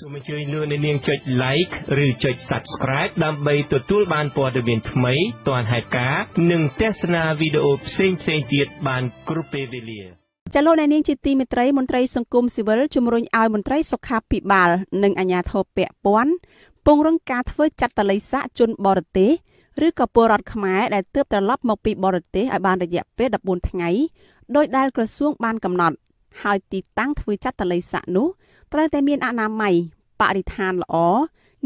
សូមអញ្ជើញលោកអ្នកនាងចុច like ឬចុច subscribe ដើម្បីទទួលបានព័ត៌មាន ថ្មីទាន់ហេតុការណ៍និងទស្សនាវីដេអូផ្សេងៗទៀតបាន គ្រប់ពេលវេលាចលនានាងជាទីមេត្រីមន្ត្រីសង្គមស៊ីវិលជំរុញឲ្យមន្ត្រី សុខាភិបាល និងអាជ្ញាធរពាក់ព័ន្ធពង្រឹងការធ្វើចាត់តលិស័កជនបរទេសឬក៏ពលរដ្ឋខ្មែរដែលទើបត្រឡប់មកពីបរទេសឲ្យបានរយៈពេល14ថ្ងៃដោយដែលក្រសួងបានកំណត់ហើយទីតាំងធ្វើចាត់តលិស័កនោះត្រូវតែមានអនាម័យបរិស្ថានល្អ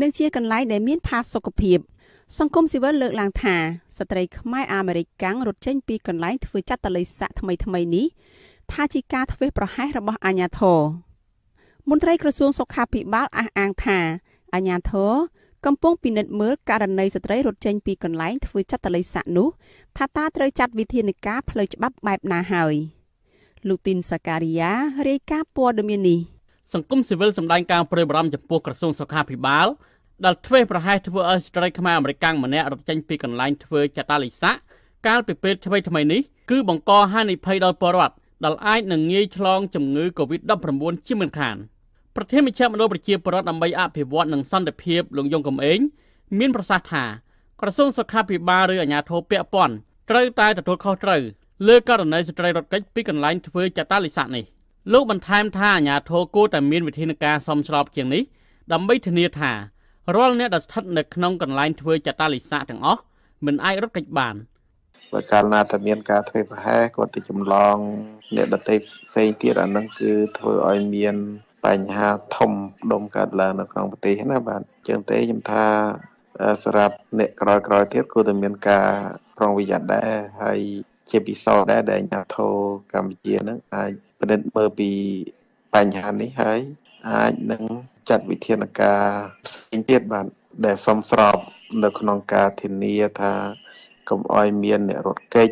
និងជាកន្លែងដែលមានផាសុកភាពសង្គមស៊ីវិលលើកឡើងថាស្ត្រីខ្មែរអាមេរិកកាំងរត់ចេញពីកន្លែងធ្វើចាត់តល័យស័កថ្មីថ្មីនេះថាជាការធ្វេសប្រហែសរបស់អាញាធរមន្ត្រីក្រសួងសុខាភិបាលអះអាងថាអាញាធរកំពុងពិនិត្យមើលករណីស្ត្រីរត់ចេញពីកន្លែងធ្វើចាត់តល័យស័កនោះថាតើត្រូវចាត់វិធានការផ្លូវច្បាប់បែបណាហើយលូទីនសាការីយ៉ារាយការណ៍ព័ត៌មាននេះសង្គមស៊ីវិលសម្ដែងការព្រួយបារម្ភចំពោះក្រសួងសុខាភិបាលដែលធ្វេសប្រហែសធ្វើឲ្យស្ត្រីខ្មែរអមេរិកាំងម្នាក់រត់ចេញពីកន្លែងធ្វើចតាលិស័កកាលពីពេលថ្មីថ្មីនេះគឺបង្កហានិភ័យដល់ពលរដ្ឋដែលអាចនឹងងាយឆ្លងជំងឺ Covid-19 ជាមិនខានប្រធានមជ្ឈមណ្ឌលប្រជាពលរដ្ឋដើម្បីអភិវឌ្ឍនិងសន្តិភាពលោកយងកំឯងមានប្រសាសន៍ថាក្រសួងសុខាភិបាលឬអាជ្ញាធរពាក់ព័ន្ធត្រូវតែទទួលខុសត្រូវលើករណីស្ត្រីរត់គេចពីកន្លែងធ្វើចតាលិស័កនេះ។លោកបន្ថែមថាអាជ្ញាធរគួរតែមានវិធានការសមស្របជាងនេះដើម្បីធានាថារាល់អ្នកដែលស្ថិតនៅក្នុងកន្លែងធ្វើចតាលិស័កទាំងអស់មិនអាចរត់គេចបានបើកាលណាតែមានការធ្វើប្រហែសគាត់ទៅចម្លងអ្នកដតីផ្សេងទៀតអានឹងគឺធ្វើឲ្យមានបញ្ហាធំដុំកើតឡើងនៅក្នុងប្រទេសណាបាទចឹងទេខ្ញុំថាសម្រាប់អ្នកក្រោយក្រោយទៀតគួរតែមានការប្រុងប្រយ័ត្នដែរហើយជាពិសេសដែរដែលអាញាធរកម្ពុជានឹងអាចនិត្យមើលពីបញ្ហានេះហើយ អាចនឹងចាត់វិធានការផ្សេងទៀតបាទដែលសមស្រប នៅក្នុងការធានាថាកុំឲ្យមានអ្នករត់គេច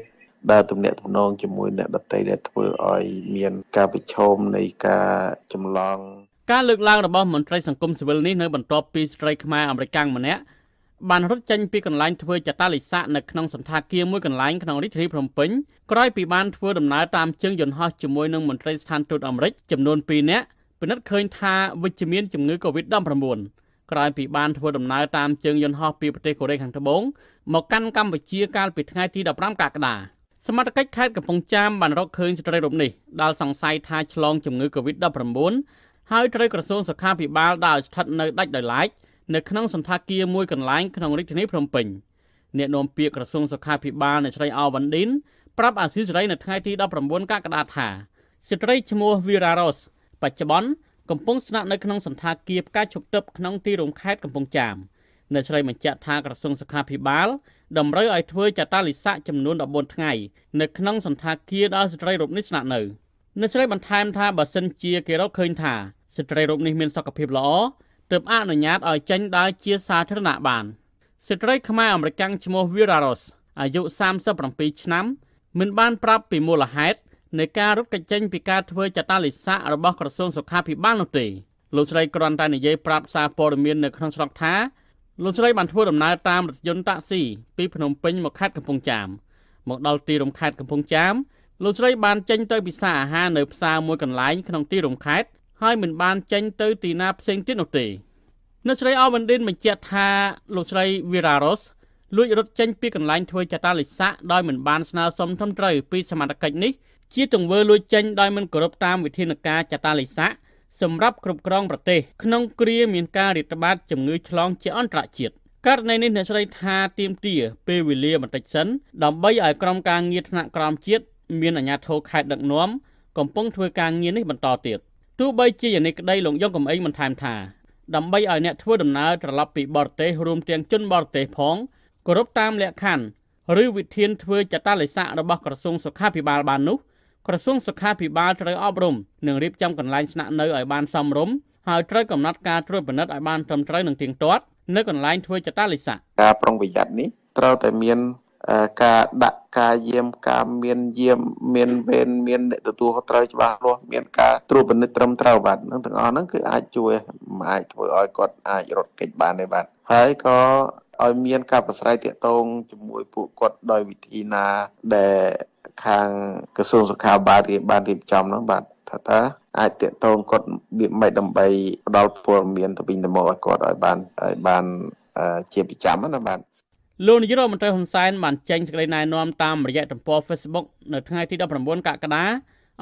ដែលទំនាក់ទំនងជាមួយ អ្នកដតីដែលធ្វើឲ្យមាន ការប្រឈមនៃការចម្លងការលើកឡើងរបស់មន្ត្រីសង្គមស៊ីវិលនេះនៅបន្ទាប់ពីស្ត្រីខ្មែរអមេរិកាំងម្នាក់បានរត់ចេញពីកន្លែងធ្វើចតាលិស័កនៅក្នុងសន្តាគារមួយកន្លែងក្នុងរាជធានីភ្នំពេញក្រោយពីបានធ្វើដំណើរតាមជើងយន្តហោះជាមួយនឹងមន្ត្រីស្ថានទូតអាមេរិកចំនួន2នាក់ពិនិត្យឃើញថាវិជ្ជមានជំងឺ Covid-19 ក្រោយពីបានធ្វើដំណើរតាមជើងយន្តហោះពីប្រទេសកូរ៉េខាងត្បូងមកកាន់កម្ពុជា កាលពីថ្ងៃទី15កក្កដាសមាជិកខេត្តកំពង់ចាមបានរកឃើញស្ត្រីរូបនេះដែលសង្ស័យថាឆ្លងជំងឺ Covid-19 ហើយត្រូវក្រសួងសុខាភិបាលដែលស្ថិតនៅដាច់ដោយឡែកនៅក្នុងសន្តាគារមួយកន្លែងក្នុងរាជធានីភ្នំពេញអ្នកនាំពាក្យក្រសួងសុខាភិបាលអ្នកស្រីអវ៉ាន់ឌីនប្រាប់អាស៊ីសេរីនៅថ្ងៃទី19កក្កដាថាស្ត្រីឈ្មោះ Vera Rose បច្ចុប្បន្នកំពុងស្នាក់នៅក្នុងសន្តាគារផ្កាឈប់ទឹកក្នុងទីរួមខេត្តកំពង់ចាមអ្នកស្រីបញ្ជាក់ថាក្រសួងសុខាភិបាលតម្រូវឲ្យធ្វើចតាលិស័កចំនួន14ថ្ងៃនៅក្នុងសន្តាគារដល់ស្ត្រីរូបនេះស្នាក់នៅអ្នកស្រីបន្ថែមថាបើសិនជាគេរកឃើញថាស្ត្រីរូបនេះមានសុខភាពល្អទើបអនុញ្ញាតឲ្យចេញដើរជាសាធារណៈបានស្ត្រីខ្មែរអមេរិកាំងឈ្មោះ Vera Ross អាយុ37ឆ្នាំមិនបានប្រាប់ពីមូលហេតុនៃការរត់គេចចេញពីការធ្វើចតាលិស័ករបស់ក្រសួងសុខាភិបាលនោះទេលោកស្រីគ្រាន់តែនិយាយប្រាប់សារព័ត៌មាននៅក្នុងស្រុកថា លោកស្រីបានធ្វើដំណើរតាមរថយន្តតាក់ស៊ីពីភ្នំពេញមកខេត្តកំពង់ចាម មកដល់ទីរំខេត្តកំពង់ចាមលោកស្រីបានចេញទៅពិសារអាហារនៅផ្សារមួយកន្លែងក្នុងទីរំខេត្តហើយមិនបានចេញទៅទីណាផ្សេងទៀតនោះទេអ្នកស្រីអវ៉ាន់ឌិនបញ្ជាក់ថាលោកស្រីវីរ៉ារ៉ូសលួចរត់ចេញពីកន្លែងធ្វើចតាលិខិតដោយមិនបានស្នើសុំធំត្រូវពីសមាជិកនេះ ជាទង្វើលួចចេញដោយមិនគោរពតាមវិធានការចតាលិខិតសម្រាប់គ្រប់គ្រងប្រទេសក្នុងគ្រាមានការរាតត្បាតជំងឺឆ្លងជាអន្តរជាតិករណីនេះអ្នកស្រីថាទៀមទា ពេលវេលាបន្តិចសិនដើម្បីឲ្យក្រុមការងារថ្នាក់ក្រមជាតិមានអាជ្ញាធរខេត្តដឹកនាំកំពុងធ្វើការងារនេះបន្តទៀតទោះបីជាយ៉ាងនេះក្តីលោកយ៉ងកំឯងបន្ថែមថាដើម្បីឲ្យអ្នកធ្វើដំណើរត្រឡប់ពីបរទេសរួមទាំងជនបរទេសផងគោរពតាម លក្ខខណ្ឌឬវិធានធ្វើចតាលិស័ករបស់ក្រសួងសុខាភិបាលបាននោះក្រសួងសុខាភិបាលត្រូវអប់រំនិងរៀបចំកន្លែងស្នាក់នៅឲ្យបានសមរម្យហើយត្រូវកំណត់ការត្រួតពិនិត្យឲ្យបាន ត្រឹមត្រូវនិងទៀងទាត់នៅកន្លែងធ្វើចតាលិស័កការប្រុងប្រយ័ត្ននេះត្រូវតែមានការដាក់ការយាមការមានយាមមានវេនមានអ្នកទទួលខុសត្រូវច្បាស់លាស់មានការត្រួតពិនិត្យត្រឹមត្រូវបាទនឹងទាំងអស់ហ្នឹងគឺអាចជួយអាចធ្វើឲ្យគាត់អាចរត់គេចបានដែរបាទហើយក៏ឲ្យមានការប្រស្រ័យទាក់ទងជាមួយពួកគាត់ដោយវិធីណាដែលខាងក្រសួងសុខាភិបាលរៀបបានរៀបចំហ្នឹងបាទថាតើអាចតាក់ទងគាត់វាមិនដើម្បីផ្ដល់ព័ត៌មានទៅវិញទៅមកឲ្យគាត់ឲ្យបានឲ្យបានជាប្រចាំណាបាទលោកនាយរដ្ឋមន្ត្រីហ៊ុនសែនបានចេញសេចក្តីណែនាំតាមរយៈទំព័រ Facebook នៅថ្ងៃទី19កក្កដា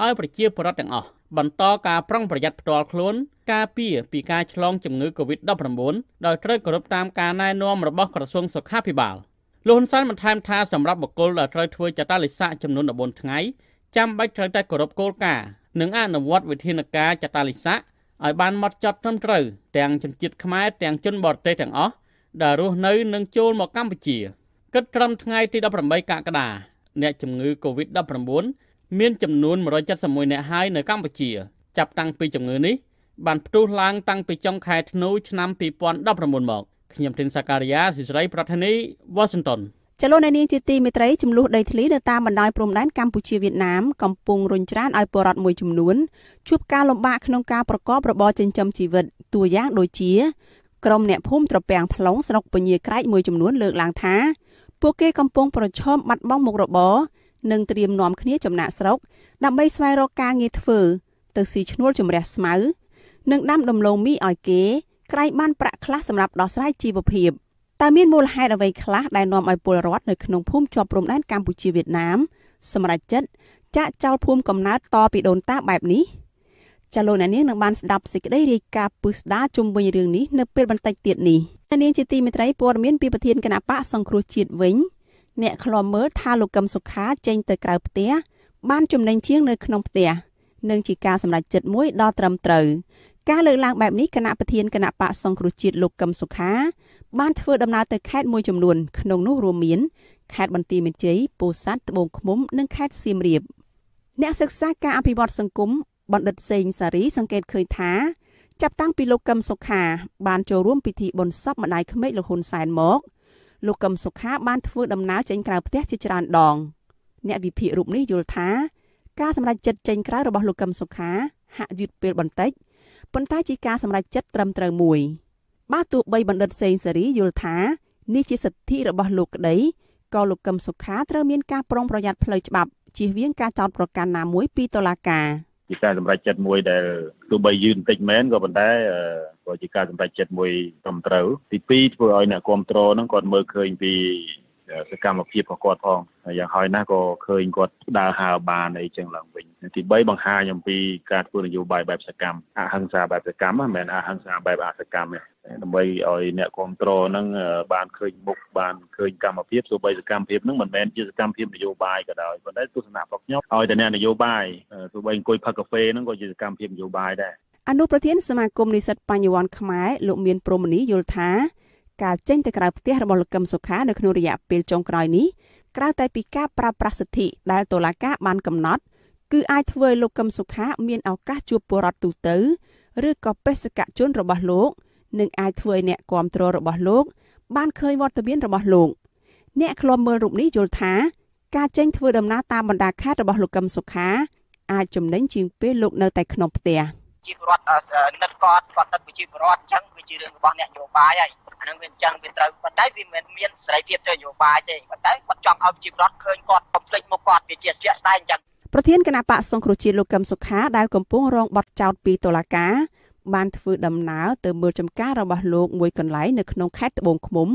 ឲ្យប្រជាពលរដ្ឋទាំងអស់បន្តការប្រុងប្រយ័ត្នផ្ទាល់ខ្លួន ការពារពីការឆ្លងជំងឺ Covid-19 ដោយត្រូវគោរពតាមការណែនាំរបស់ក្រសួងសុខាភិបាលលោកហ៊ុនសែនបន្ថែមថាសម្រាប់បុគ្គលដែលត្រូវធ្វើចតាលិស័កចំនួន14ថ្ងៃចាំបាច់ត្រូវតែគោរពគោលការណ៍និងអនុវត្តវិធានការចតាលិស័កឲ្យបានម៉ត់ចត់ត្រឹមត្រូវទាំងជនជាតិខ្មែរទាំងជនបរទេសទាំងអស់ដែលរស់នៅនិងចូលមកកម្ពុជាគិតត្រឹមថ្ងៃទី18កក្កដាអ្នកជំងឺ Covid-19 មានចំនួន171អ្នកហើយនៅកម្ពុជាចាប់តាំងពីជំងឺនេះបានផ្ទុះឡើងតាំងពីចុងខែធ្នូឆ្នាំ2019មកខ្ញុំធីនសាការីយ៉ាសិរីប្រធានីវ៉ាស៊ីនតោនចលនានាងជាទីមេត្រីចំនួនដីធ្លីនៅតាមបណ្ដោយព្រំដែនកម្ពុជាវៀតណាមកំពុងរុញច្រានឲ្យពលរដ្ឋមួយចំនួនជួបការលំបាកក្នុងការប្រកបរបរចិញ្ចឹមជីវិតតួយ៉ាងដូចជាក្រុមអ្នកភូមិត្រពាំងផ្លុងស្រុកពញាក្រែកមួយចំនួនលើកឡើងថាពួកគេកំពុងប្រឈមបាត់បង់មុខរបរនិងត្រៀមនាំគ្នាចំណាក់ស្រុកដើម្បីស្វែងរកការងារធ្វើទៅស៊ីឈ្នួលជំរះស្មៅនិងដាំដំឡូងមីឲ្យគេក្រែងបានប្រាក់ខ្លះសម្រាប់ដោះស្រាយជីវភាពតើមានមូលហេតុអ្វីខ្លះដែលនាំឲ្យពលរដ្ឋនៅក្នុងភូមិជាប់ព្រំដែនកម្ពុជាវៀតណាមសម្រេចចិត្តចាក់ចោលភូមិកំណើតតពីដូនតាបែបនេះ។ចាលោកអ្នកនាងនឹងបានស្ដាប់សេចក្តីរាយការណ៍ពឹស្ដាជុំវិញរឿងនេះនៅពេលបន្តិចទៀតនេះអ្នកនាងជាទីមេត្រីព័ត៌មានពីប្រធានគណៈបកសង្គ្រោះជាតិវិញ អ្នកខ្លាំមើលថាលោកកឹមសុខា ចេញទៅក្រៅផ្ទះបានចំណេញជាងនៅក្នុងផ្ទះនិងជាការសម្រេចចិត្តមួយដ៏ត្រឹមត្រូវការលើកឡើងបែបនេះគណៈប្រធានគណៈបកសង្គ្រោះជាតិលោកកឹមសុខា បានធ្វើដំណើរទៅខេត្តមួយចំនួនក្នុងនោះរួមមានខេត្តបន្ទាយមានជ័យពោធិ៍សាត់ត្បូងឃ្មុំ និងខេត្តសៀមរាបអ្នកសិក្សាការអភិវឌ្ឍសង្គមបណ្ឌិតសេងសារីសង្កេតឃើញថាចាប់តាំងពីលោកកឹមសុខាបានចូលរួមពិធីបុណ្យសពម្ដាយក្មេកលោកហ៊ុនសែនមកលោកកឹមសុខា បានធ្វើដំណើរចេញក្រៅផ្ទះជាច្រើនដង អ្នកវិភាគរូបនេះយល់ថាការសម្រេចចិត្តចេញក្រៅរបស់លោកកឹមសុខាហាក់យឺតពេលបន្តិចប៉ុន្តែជាការសម្រេចចិត្តត្រឹមត្រូវមួយ បាទទោះបីបណ្ឌិតសេងសេរីយល់ថានេះជាសិទ្ធិរបស់លោកក្តីក៏លោកកឹមសុខាត្រូវមានការប្រុងប្រយ័ត្នផ្លូវច្បាប់ជៀសវាងការចោទប្រកាន់ណាមួយពីតុលាការ។ជាការសម្រេចចិត្តមួយដែលទោះបីយឺតបន្តិចមែនក៏ប៉ុន្តែក៏ជាការសម្រេចចិត្តមួយត្រឹមត្រូវទី2ធ្វើឲ្យអ្នកគ្រប់គ្រងហ្នឹងគាត់មើលឃើញពីសកម្មភាពរបស់គាត់ផងយ៉ាងហើយណាស់ក៏ឃើញគាត់ដើរហើរបានអីចឹងឡើងវិញទី3បង្ហាញអំពីការធ្វើនយោបាយបែបសកម្មអហិង្សាបែបសកម្មមិនមែនអហិង្សាបែបអសកម្មទេដើម្បីឲ្យអ្នកគ្រប់គ្រងហ្នឹងបានឃើញមុខបានឃើញកម្មភាពទោះបីសកម្មភាពហ្នឹងមិនមែនជាសកម្មភាពនយោបាយក៏ដោយប៉ុន្តែទស្សនៈរបស់ខ្ញុំឲ្យតែអ្នកនយោបាយទោះបីអង្គុយផឹកកាហ្វេហ្នឹងក៏ជាសកម្មភាពនយោបាយដែរអនុប្រធានសមាគមនិស្សិតបញ្ញវន្តខ្មែរលោកមានព្រមនីយល់ថាការចេញទៅក្រៅផ្ទះរបស់លោកកឹមសុខានៅក្នុងរយៈពេលចុងក្រោយនេះក្រៅតែពីការប្រើប្រាស់សិទ្ធិ ដែលតុលាការបានកំណត់ គឺអាចធ្វើឲ្យលោកកឹមសុខា មានឱកាសជួបពលរដ្ឋទូទៅឬក៏បេសកជនរបស់លោកនឹងអាចធ្វើឲ្យអ្នកគាំទ្ររបស់លោក បានឃើញវត្តមានរបស់លោកអ្នកឃ្លាំមើលរូបនេះយល់ថា ការចេញធ្វើដំណើរតាមបណ្ដាខេត្តរបស់លោកកឹមសុខាអាចចំណេញជាងពេលលោកនៅតែក្នុងផ្ទះ។ជីវរដ្ឋនិតគាត់គាត់ទឹកវិជីវរដ្ឋអញ្ចឹងវាជារឿងរបស់អ្នកនយោបាយហើយអានឹងវាអញ្ចឹងវាត្រូវប៉ុន្តែវាមិនមានសេរីភាពទៅនយោបាយទេប៉ុន្តែគាត់ចង់ឲ្យជីវរដ្ឋឃើញគាត់បំភ្លេចមុខគាត់វាជាជាក់ស្ដែងអញ្ចឹងប្រធានគណៈបកសង្គ្រោះជាតិលោកកឹមសុខាដែលកំពុងរងបទចោទពីតុលាការបានធ្វើដំណើរទៅមើលចំការរបស់លោកមួយកន្លែងនៅក្នុងខេត្តត្បូងឃ្មុំ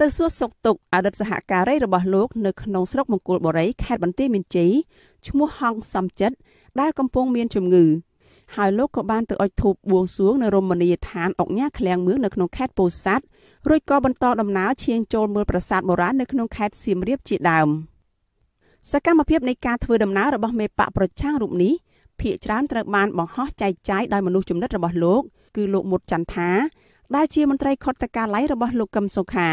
ទៅសួរសុខទុក្ខអតីតសហការីរបស់លោកនៅក្នុងស្រុកមង្គលបុរីខេត្តបន្ទាយមានជ័យឈ្មោះហងសំចិត្តដែលកំពុងមាន ជំងឺហើយលោកក៏បានទៅអុជធូបបួងសួងនៅរមណីយដ្ឋានអុកញ៉ាឃ្លាំងមឿងនៅក្នុងខេត្តពោធិ៍សាត់រួចក៏បន្តដំណើរឈៀងចូលមើលប្រាសាទបុរាណនៅក្នុងខេត្តសៀមរាបជាដើមសកម្មភាពនៃការធ្វើដំណើររបស់មេបកប្រឆាំងរូបនេះភាកច្រើនត្រូវបានបង្ហោះចែកចាយដោយមនុស្សចំណិតរបស់លោកគឺលោកមុតចន្ទថាដែលជាមន្ត្រីខុទ្ទកាល័យរបស់លោកកឹមសុខា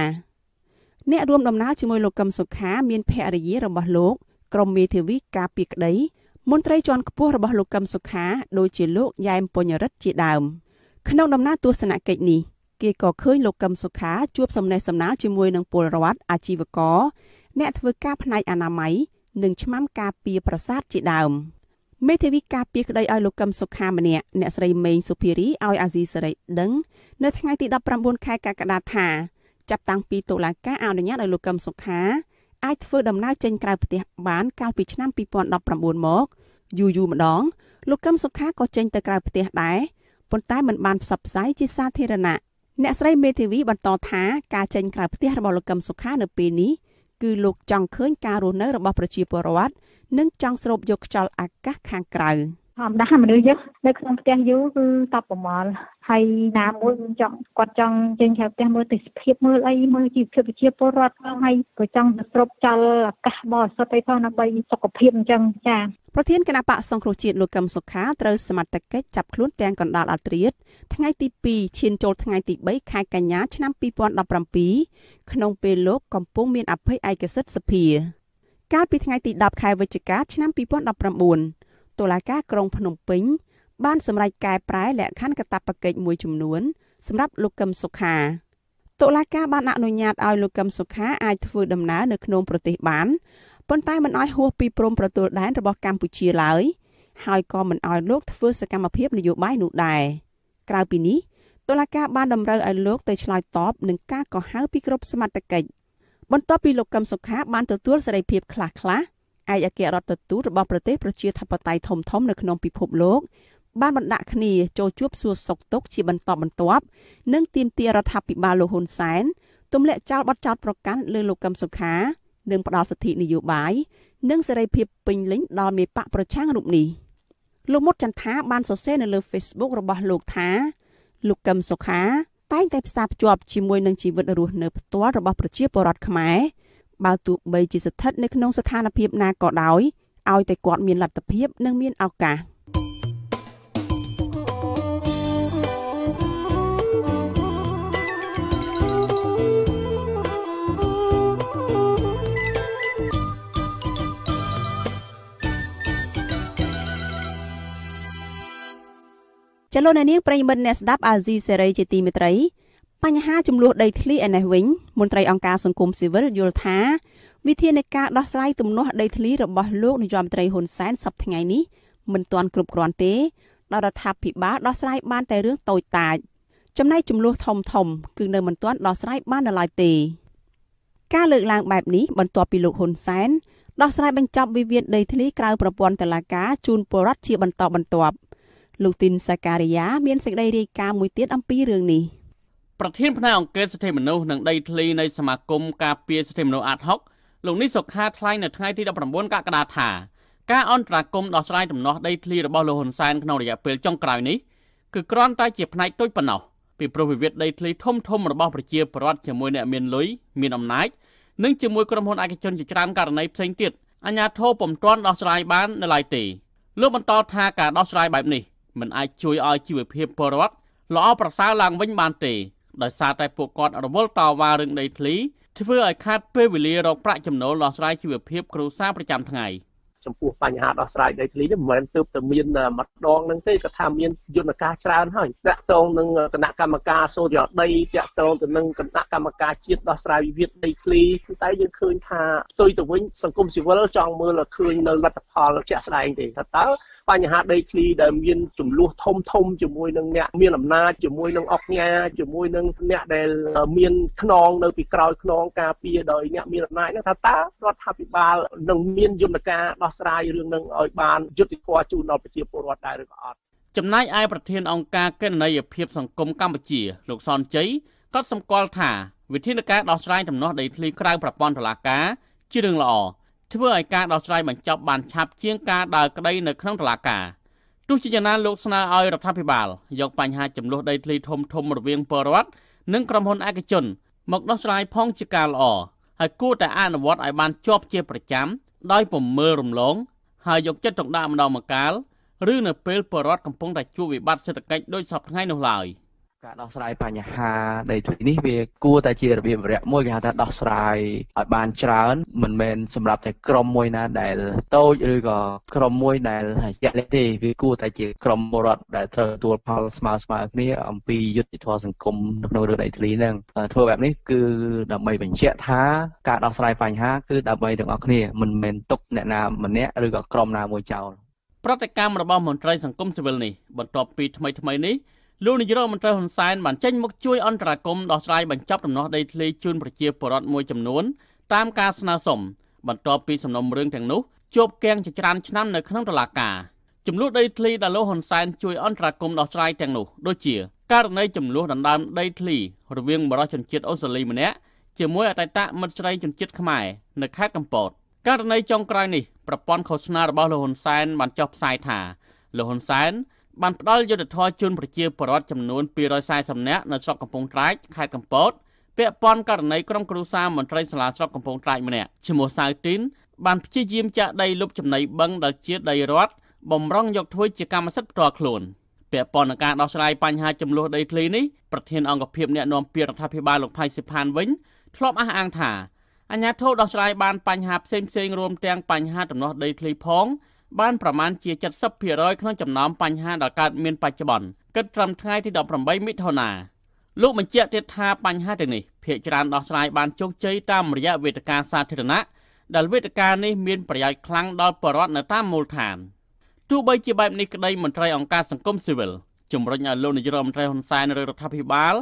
អ្នករួមដំណើរជាមួយលោកកឹមសុខាមានភរិយារបស់លោកក្រមមេធាវីការពីក្តីមន្ត្រីជាន់ខ្ពស់របស់លោកកឹមសុខាដូចជាលោកយ៉ែមពុញរិទ្ធជាដើមក្នុងដំណើរទស្សនកិច្ចនេះគេក៏ឃើញលោកកឹមសុខា ជួបសំណេះសំណាលជាមួយនឹងពលរដ្ឋអាជីវករអ្នកធ្វើការផ្នែកអនាម័យនិងឆ្មាំការពារប្រាសាទជាដើមមេធាវីការពារក្តីឲ្យលោកកឹមសុខាម្នាក់អ្នកស្រីមេងសុភារីឲ្យអាស៊ីសេរីដឹងនៅថ្ងៃទី19ខែកក្កដាថាចាប់តាំងពីតុលាការអនុញ្ញាតឲ្យលោកកឹមសុខាអាចធ្វើដំណើរចេញក្រៅផ្ទះបានកាលពីឆ្នាំ2019មកយូរយូរម្ដងលោកកឹមសុខាក៏ចេញទៅក្រៅផ្ទះដែរប៉ុន្តែមិនបានផ្សព្វផ្សាយជាសាធារណៈអ្នកស្រីមេធាវីបន្តថាការចេញក្រៅផ្ទះរបស់លោកកឹមសុខានៅពេលនេះគឺលោកចង់ឃើញការរស់នៅរបស់ប្រជាពលរដ្ឋនិងចង់ស្រូបយកខ្យល់អាកាសខាងក្រៅ។ធម្មតាមនុស្សយើងនៅក្នុងផ្ទះយូរគឺតបប្រមល់ហើយណាមួយចង់គាត់ចង់ចេញក្រៅផ្ទះមើលទេសភាពមើលអីមើលជីវភាពប្រជាពលរដ្ឋផងហើយក៏ចង់ទៅស្រូបចលអាកាសបរិសុទ្ធអីផងដើម្បីសុខភាពអញ្ចឹងចា៎ប្រធានគណៈបកសង្គ្រោះជាតិលោកកឹមសុខាត្រូវសមត្ថកិច្ចចាប់ខ្លួនទាំងកណ្ដាលអត្រាតថ្ងៃទី2ឈានចូលថ្ងៃទី3ខែកញ្ញាឆ្នាំ2017ក្នុងពេលលោកកំពុងមានអភ័យឯកសិទ្ធិសភា កាលពីថ្ងៃទី10ខែវិច្ឆិកាឆ្នាំ2019តុលាការក្រុងភ្នំពេញបានសម្រេចកែប្រែលក្ខខណ្ឌកាតព្វកិច្ចមួយចំនួនសម្រាប់លោកកឹមសុខាតុលាការបានអនុញ្ញាតឲ្យលោកកឹមសុខាអាចធ្វើដំណើរនៅក្នុងប្រទេសបានប៉ុន្តែមិនឲ្យហួសពីព្រំប្រទល់ដែនរបស់កម្ពុជាឡើយ ហើយក៏មិនឲ្យលោកធ្វើសកម្មភាពនយោបាយនោះដែរក្រៅពីនេះតុលាការបានតម្រូវឲ្យលោកទៅឆ្លើយតបនឹងការកោះហៅពីគ្រប់សមត្ថកិច្ចបន្ទាប់ពីលោកកឹមសុខាបានទទួលសេរីភាពខ្លះៗឯកអគ្គរដ្ឋទូតរបស់ប្រទេសប្រជាធិបតេយ្យធំៗនៅក្នុងពិភពលោក បានបណ្ដាក់គ្នាចូលជួបសួរសុខទុក្ខជាបន្តបន្ទាប់និងទាមទាររដ្ឋាភិបាលលោកហ៊ុនសែនទម្លាក់ចោលបទចោទប្រកាន់លើលោកកឹមសុខា និងផ្ដល់សិទ្ធិនយោបាយនិងសេរីភាពពេញលេញដល់មេបកប្រឆាំងរូបនេះលោកមុតចន្ទថាបានសរសេរនៅលើ Facebook របស់លោកថាលោកកឹមសុខាតែងតែផ្សារភ្ជាប់ជាមួយនឹងជីវិតរស់នៅផ្ទាល់របស់ប្រជាពលរដ្ឋខ្មែរបើទោះបីជាស្ថិតនៅក្នុងស្ថានភាពណាក៏ដោយឲ្យតែគាត់មានលទ្ធភាពនិងមានឱកាសចលនានេះប្រិមិត្តអ្នកស្ដាប់ អាស៊ីសេរីជាទីមេត្រីបញ្ហាចំនួនដីធ្លីឯនេះវិញមន្ត្រីអង្គការសង្គមស៊ីវិលយល់ថាវិធានការដោះស្រាយទំនាស់ដីធ្លីរបស់លោកនាយរដ្ឋមន្ត្រីហ៊ុនសែនសប្តាហ៍នេះមិនទាន់គ្រប់គ្រាន់ទេដល់រដ្ឋាភិបាលដោះស្រាយបាន តែរឿងតូចតាចចំណែកចំនួនធំធំ គឺនៅមិនទាន់ដោះស្រាយបាននៅឡើយទេការលើកឡើងបែបនេះបន្ទាប់ពីលោកហ៊ុនសែនដោះស្រាយបញ្ចប់វិវាទដីធ្លីក្រៅប្រព័ន្ធតុលាការជូនពលរដ្ឋជាបន្តបន្ទាប់ លោកទីនសាការីយ៉ាមានសេចក្តីរាយការណ៍មួយទៀតអំពីរឿងនេះ។ប្រធានផ្នែកអង្គការសិទ្ធិមនុស្សនិងដីធ្លីនៃសមាគមការពារសិទ្ធិមនុស្សអាត់ហុកលោកនេះសុខាថ្លែងនៅថ្ងៃទី19កក្កដាថាការអន្តរាគមន៍ដោះស្រាយដំណោះដីធ្លីរបស់លោកហ៊ុនសែនក្នុងរយៈពេលចុងក្រោយនេះគឺគ្រាន់តែជាផ្នែកទូចប៉ុណ្ណោះពីព្រោះវិវាទដីធ្លីធំធំរបស់ប្រជាពលរដ្ឋជាមួយអ្នកមានលុយមានអំណាចនិងជាមួយក្រុមហ៊ុនឯកជនជាច្រើនករណីផ្សេងទៀតអាជ្ញាធរពុំទាន់ដោះស្រាយបាននៅឡើយទេលោកបន្តថាការដោះស្រាយបែបនេះមិនអាចជួយឲ្យជីវភាពពលរដ្ឋល្អប្រសើរឡើងវិញបានទេដោយសារតែពួកគាត់រវល់តវ៉ារឿងដីធ្លីធ្វើឲ្យខាតពេលវេលារកប្រាក់ចំណូលដោះស្រាយជីវភាពគ្រួសារប្រចាំថ្ងៃ។ចំពោះបញ្ហាដោះស្រាយដីធ្លីនេះមិនមែនទើបតែមានម្ដងហ្នឹងទេក៏ថាមានយន្តការច្រើនហើយតាក់ទងនឹងគណៈកម្មការសូរិយោដីតាក់ទងទៅនឹងគណៈកម្មការជាតិដោះស្រាយវិវាទដីធ្លីតែយើងឃើញថាផ្ទុយទៅវិញសង្គមស៊ីវិលចង់មើលឃើញនៅលទ្ធផលជាក់ស្ដែងទេថាតើបញ្ហាដីធ្លីដែលមានចំនួនធំធំជាមួយនឹងអ្នកមានអំណាចជាមួយនឹងអង្គការជាមួយនឹងអ្នកដែល មានខ្នងនៅពីក្រោយខ្នងការពារដោយអ្នកមានអំណាចហ្នឹងថាតើរដ្ឋាភិបាលនឹងមានយន្តការដោះស្រាយរឿងហ្នឹងឲ្យបានយុត្តិធម៌ជូនដល់ប្រជាពលរដ្ឋដែរឬក៏អត់ចំណែកឯប្រធាន អង្គការកេននីយភាពសង្គមកម្ពុជាលោកសនជ័យក៏សម្គាល់ថាវិធានការដោះស្រាយដំណោះដីធ្លីក្រៅប្រព័ន្ធតុលាការជារឿងល្អធ្វើឲ្យការដោះស្រាយបញ្ចប់បានឆាប់ជាងការដើរក្តីនៅក្នុងតុលាការទោះជាយ៉ាងណាលោកស្នើឲ្យរដ្ឋាភិបាលយកបញ្ហាចំនួនដីធ្លីធំធំរវាងពលរដ្ឋនិងក្រុមហ៊ុនឯកជនមកដោះស្រាយផងជាការល្អហើយគួរតែអនុវត្តឲ្យបានជាប់ជាប្រចាំដោយពុំមើលរំលង ហើយយកចិត្តទុកដាក់ម្ដងម្កាលឬនៅពេលពលរដ្ឋកំពុងតែជួបវិបត្តិសេដ្ឋកិច្ចដូចសពថ្ងៃនោះឡើយ។ការដោះស្រាយបញ្ហាដីធ្លីនេះវាគួរតែជារបៀបវរៈមួយគេហៅថាដោះស្រាយឲ្យបានច្រើន មិនមែនសម្រាប់តែក្រុមមួយណាដែលតូចឬក៏ក្រុមមួយ ដែលជាក់លាក់ទេវាគួរតែជាក្រុមពលរដ្ឋដែលត្រូវទទួលផលស្មើស្មើគ្នា អំពីយុត្តិធម៌សង្គមនៅក្នុងរឿងដីធ្លីហ្នឹងធ្វើបែបនេះគឺដើម្បីបញ្ជាក់ថាការដោះស្រាយបញ្ហាគឺដើម្បីទាំងអស់គ្នាមិនមែនទុកអ្នកណាម្នាក់ឬក៏ក្រុមណាមួយចោលប្រតិកម្មរបស់មន្ត្រីសង្គមស៊ីវិលនេះបន្ទាប់ពីថ្មីថ្មីនេះលោកនាយរដ្ឋមន្ត្រីហ៊ុនសែនបានចេញមុខជួយអន្តរាគមន៍ដោះស្រាយបញ្ចប់ដំណោះដីធ្លីជូនប្រជាពលរដ្ឋមួយចំនួនតាមការស្នើសុំបន្ទាប់ពីសំណុំរឿងទាំងនោះជាប់គាំងជាច្រើនឆ្នាំនៅក្នុងតុលាការចំនួនដីធ្លីដែលលោកហ៊ុនសែនជួយអន្តរាគមន៍ដោះស្រាយទាំងនោះដូចជាករណីចំនួនដណ្ដើមដីធ្លីរវាងបរិជនជាតិអូស្ត្រាលីម្នាក់ជាមួយអតីតមិត្តស្រីជនជាតិខ្មែរនៅខេត្តកំពតករណីចុងក្រោយនេះប្រព័ន្ធឃោសនារបស់លោកហ៊ុនសែនបានចុះផ្សាយថាលោកហ៊ុនសែនបានផ្ដល់យុទ្ធធរជូនប្រជាពលរដ្ឋចំនួន240នាក់នៅស្រុកកំពង់ត្រាចខេត្តកំពតពាក់ព័ន្ធករណីក្រុមគ្រួសារមន្ត្រីសាលាស្រុកកំពង់ត្រាចម្នាក់ឈ្មោះសៅទីនបានព្យាយាមចាក់ដីលុបចំណីបឹងដល់ជាដីរដ្ឋបំរុងយកធ្វើជាកម្មសិទ្ធិផ្ទាល់ខ្លួនពាក់ព័ន្ធនឹងការដោះស្រាយបញ្ហាចំនួនដីធ្លីនេះប្រធានអង្គភិបអ្នកណែនាំពាក្យរដ្ឋាភិបាលលោកផៃសិផានវិញធ្លាប់អះអាងថាអាជ្ញាធរដោះស្រាយបានបញ្ហាផ្សេងៗរួមទាំងបញ្ហាដំណោះដីធ្លីផងបានប្រមាណជា70%ក្នុងចំណោមបញ្ហាដែលកើតមានបច្ចុប្បន្នគិតត្រឹមថ្ងៃទី18មិថុនាលោកបញ្ជាក់ទៀតថាបញ្ហាទាំងនេះភាគច្រើនដោះស្រាយបានជោគជ័យតាមរយៈវេទិកាសាធារណៈដែលវេទិកានេះមានប្រយោជន៍ខ្លាំងដល់ប្រជាពលរដ្ឋនៅតាមមូលដ្ឋានទោះបីជាបែបនេះក្តីមន្ត្រីអង្គការសង្គមស៊ីវិលជំរុញឲ្យលោកនាយរដ្ឋមន្ត្រីហ៊ុនសែនឬរដ្ឋាភិបាល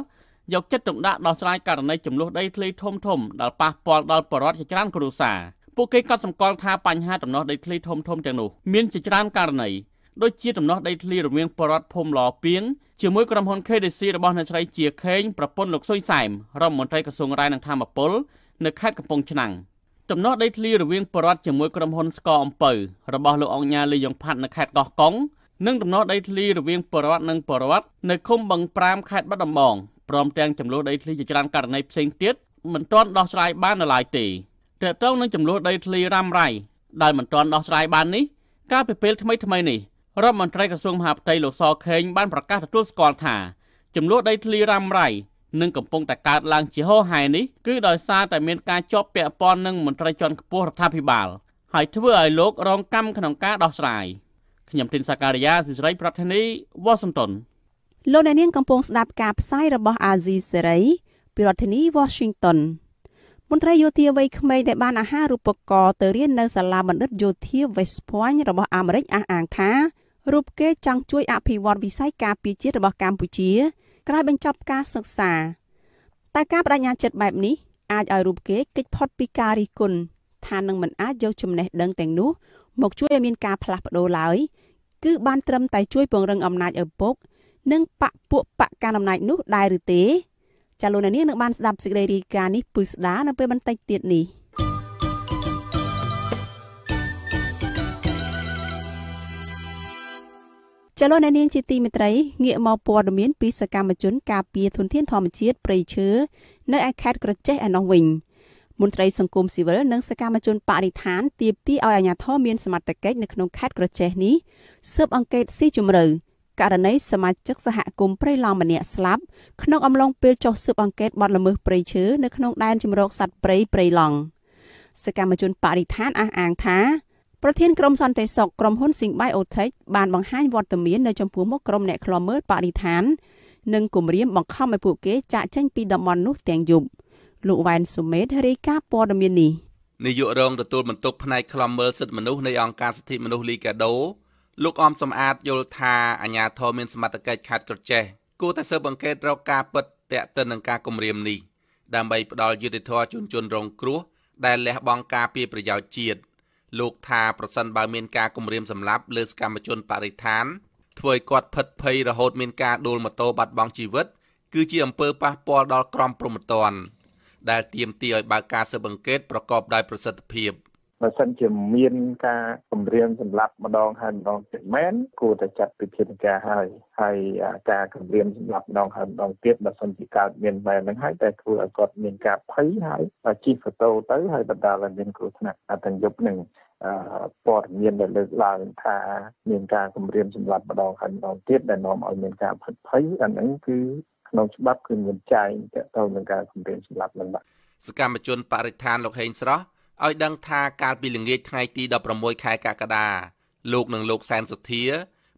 យកចិត្តទុកដាក់ដោះស្រាយករណីចំនួនដីធ្លីធំធំដែលប៉ះពាល់ដល់ប្រជាពលរដ្ឋជាច្រើនគ្រួសារពួកគេក៏សម្គាល់ថាបញ្ហាដំណោះដីធ្លីធំធំទាំងនោះមានជាច្រើនករណីដូចជាដំណោះដីធ្លីរវាងបរដ្ឋភូមិឡពីងជាមួយក្រុមហ៊ុន KDC របស់អ្នកស្រីជាខេងប្រពន្ធលោកសុយសែមរដ្ឋមន្ត្រីក្រសួងរាយនិងធម្មពល នៅខេត្តកំពង់ឆ្នាំងដំណោះដីធ្លីរវាងបរដ្ឋជាមួយក្រុមហ៊ុនស្កអំពៅរបស់លោកអង្ញាលីយ៉ុងផាត់នៅខេត្តកោះកុងនិងដំណោះដីធ្លីរវាងបរដ្ឋនិងបរដ្ឋនៅឃុំបឹង5ខេត្តបាត់ដំបងព្រមទាំងចំនួនដីធ្លីជាច្រើន ករណីផ្សេងទៀតមិនទាន់ដោះស្រាយបាននៅឡើយទេតកតងនឹងចំនួនដីធ្លីរ៉ាំរ៉ៃដែលមិនទាន់ដោះស្រាយបាននេះកាលពីពេលថ្មីថ្មីនេះរដ្ឋមន្ត្រីក្រសួងមហាផ្ទៃលោកសខេងបានប្រកាសទទួលស្គាល់ថា ចំនួនដីធ្លីរ៉ាំរ៉ៃនិងកំពុងតែកើតឡើងជាហោហែនេះគឺដោយសារតែមានការជាប់ពាក់ព័ន្ធនឹងមន្ត្រីជាន់ខ្ពស់រដ្ឋាភិបាល ហើយធ្វើឲ្យលោករងកម្មក្នុងការដោះស្រាយខ្ញុំទីនសាការីយ៉ាស៊ីសេរីប្រធានីវ៉ាស៊ីនតោនលោកអ្នកនាងកំពុងស្ដាប់ការផ្សាយរបស់អាស៊ីសេរីពីរដ្ឋធានី Washington ន្ត្រីយោធាវ័យក្មេងដែលបានអាហារូបករណ៍ទៅរៀននៅសាលាបណ្ឌិតយោធា West Point របស់អាមេរិកអះអាងថារូបគេចង់ជួយអភិវឌ្ឍវិស័យការពារជាតិរបស់កម្ពុជា ក្រោយបញ្ចប់ការសិក្សាតែការបដិញ្ញាចិត្តបែបនេះអាចឲ្យរូបគេគេចផុតពីការរិះគន់ថានឹងមិនអាចយកចំណេះដឹងទាំងនោះមកជួយឲ្យមានការផ្លាស់ប្ដូរឡើយគឺបានត្រឹមតែជួយពង្រឹងអំណាចឪពុក និងបពពួកបកការអំណាចនោះដែរឬទេចាលោកនាងនឹងបានស្ដាប់សេចក្តីរាយការណ៍នេះពឹស្ដានៅពេលបន្តិចទៀតនេះចលនានាងជាទីមេត្រីងាកមកព័ត៌មានពីសកម្មជនការពារធនធានធម្មជាតិព្រៃឈើនៅឯខេត្តក្រចេះឯណោះវិញមន្ត្រីសង្គមស៊ីវិលនិងសកម្មជនបរិស្ថានទាមទារឲ្យអាជ្ញាធរមានសមត្ថកិច្ចនៅក្នុងខេត្តក្រចេះនេះស៊ើបអង្កេតស៊ីជម្រៅករណីសមាជិកសហគមន៍ព្រៃឡង់ម្នាក់ស្លាប់ក្នុងអំឡុងពេលចុះស៊ើបអង្កេតបទល្មើសព្រៃឈើនៅក្នុងដែនជម្រកសត្វព្រៃព្រៃឡង់សកម្មជនបរិស្ថានអះអាងថាប្រធានក្រុមសន្តិសុខក្រុមហ៊ុន Singbay Otech បានបង្ហាញវត្តមាននៅចំពោះមុខក្រុមអ្នកខ្លាំមើលបរិស្ថាន និងគម្រាមបង្ខំឲ្យពួកគេចាកចេញពីតំបន់នោះទាំងយប់លោកវ៉ែនសុមេតរាយការណ៍ព័ត៌មាននេះនាយករងទទួលបន្ទុកផ្នែកខ្លំមើលសិទ្ធិមនុស្សនៃអង្គការសិទ្ធិមនុស្សលីកាដូលោកអមសំអាតយល់ថាអាញាធរមានសមត្ថកិច្ចខាត់ក្រចេះគួរតែស៊ើបអង្កេតរកការពិតតាក់ទិននឹងការគម្រាមនេះដើម្បីផ្ដល់យុត្តិធម៌ជូនជនរងគ្រោះដែលលះបង់ការពារប្រយោជន៍ជាតិលោកថាប្រសិនបើមានការគម្រាមសម្លាប់លើសកម្មជនបរិស្ថាន ធ្វើឲ្យគាត់ភិតភ័យរហូតមានការដួលម៉ូតូបាត់បង់ជីវិត គឺជាអំពើប៉ះពាល់ដល់ក្រមព្រហ្មទណ្ឌដែលទាមទារឲ្យបើកការស៊ើបអង្កេតប្រកបដោយប្រសិទ្ធភាព។បើសិនជាមានការគម្រាមសម្លាប់ម្ដងហើយម្ដងទៀតមែនគួរតែចាត់ពិធានការហើយហើយការគម្រាមសម្លាប់ម្ដងហើយម្ដងទៀតបើសិនជាកើតមានមែនហ្នឹងហើយតែគួរឲ្យគាត់មានការភ័យហើយជិះម៉ូតូទៅហើយបណ្ដាលឲ្យមានគ្រោះថ្នាក់អត្តយុបនឹងព័ត៌មានដែលលើកឡើងថាមានការគម្រាមសម្លាប់ម្ដងហើយម្ដងទៀតដែលនាំឲ្យមានការផិតភ័យអាហ្នឹងគឺក្នុងច្បាប់គឺមានចែងតទៅនឹងការគម្រាមសម្លាប់នឹងបាទសកម្មជនបរិស្ថានលោកហេងស្រស់ឲ្យដឹងថាកាលពីល្ងាចថ្ងៃទី16ខែកក្កដាលោកនិងលោកសែនសុធា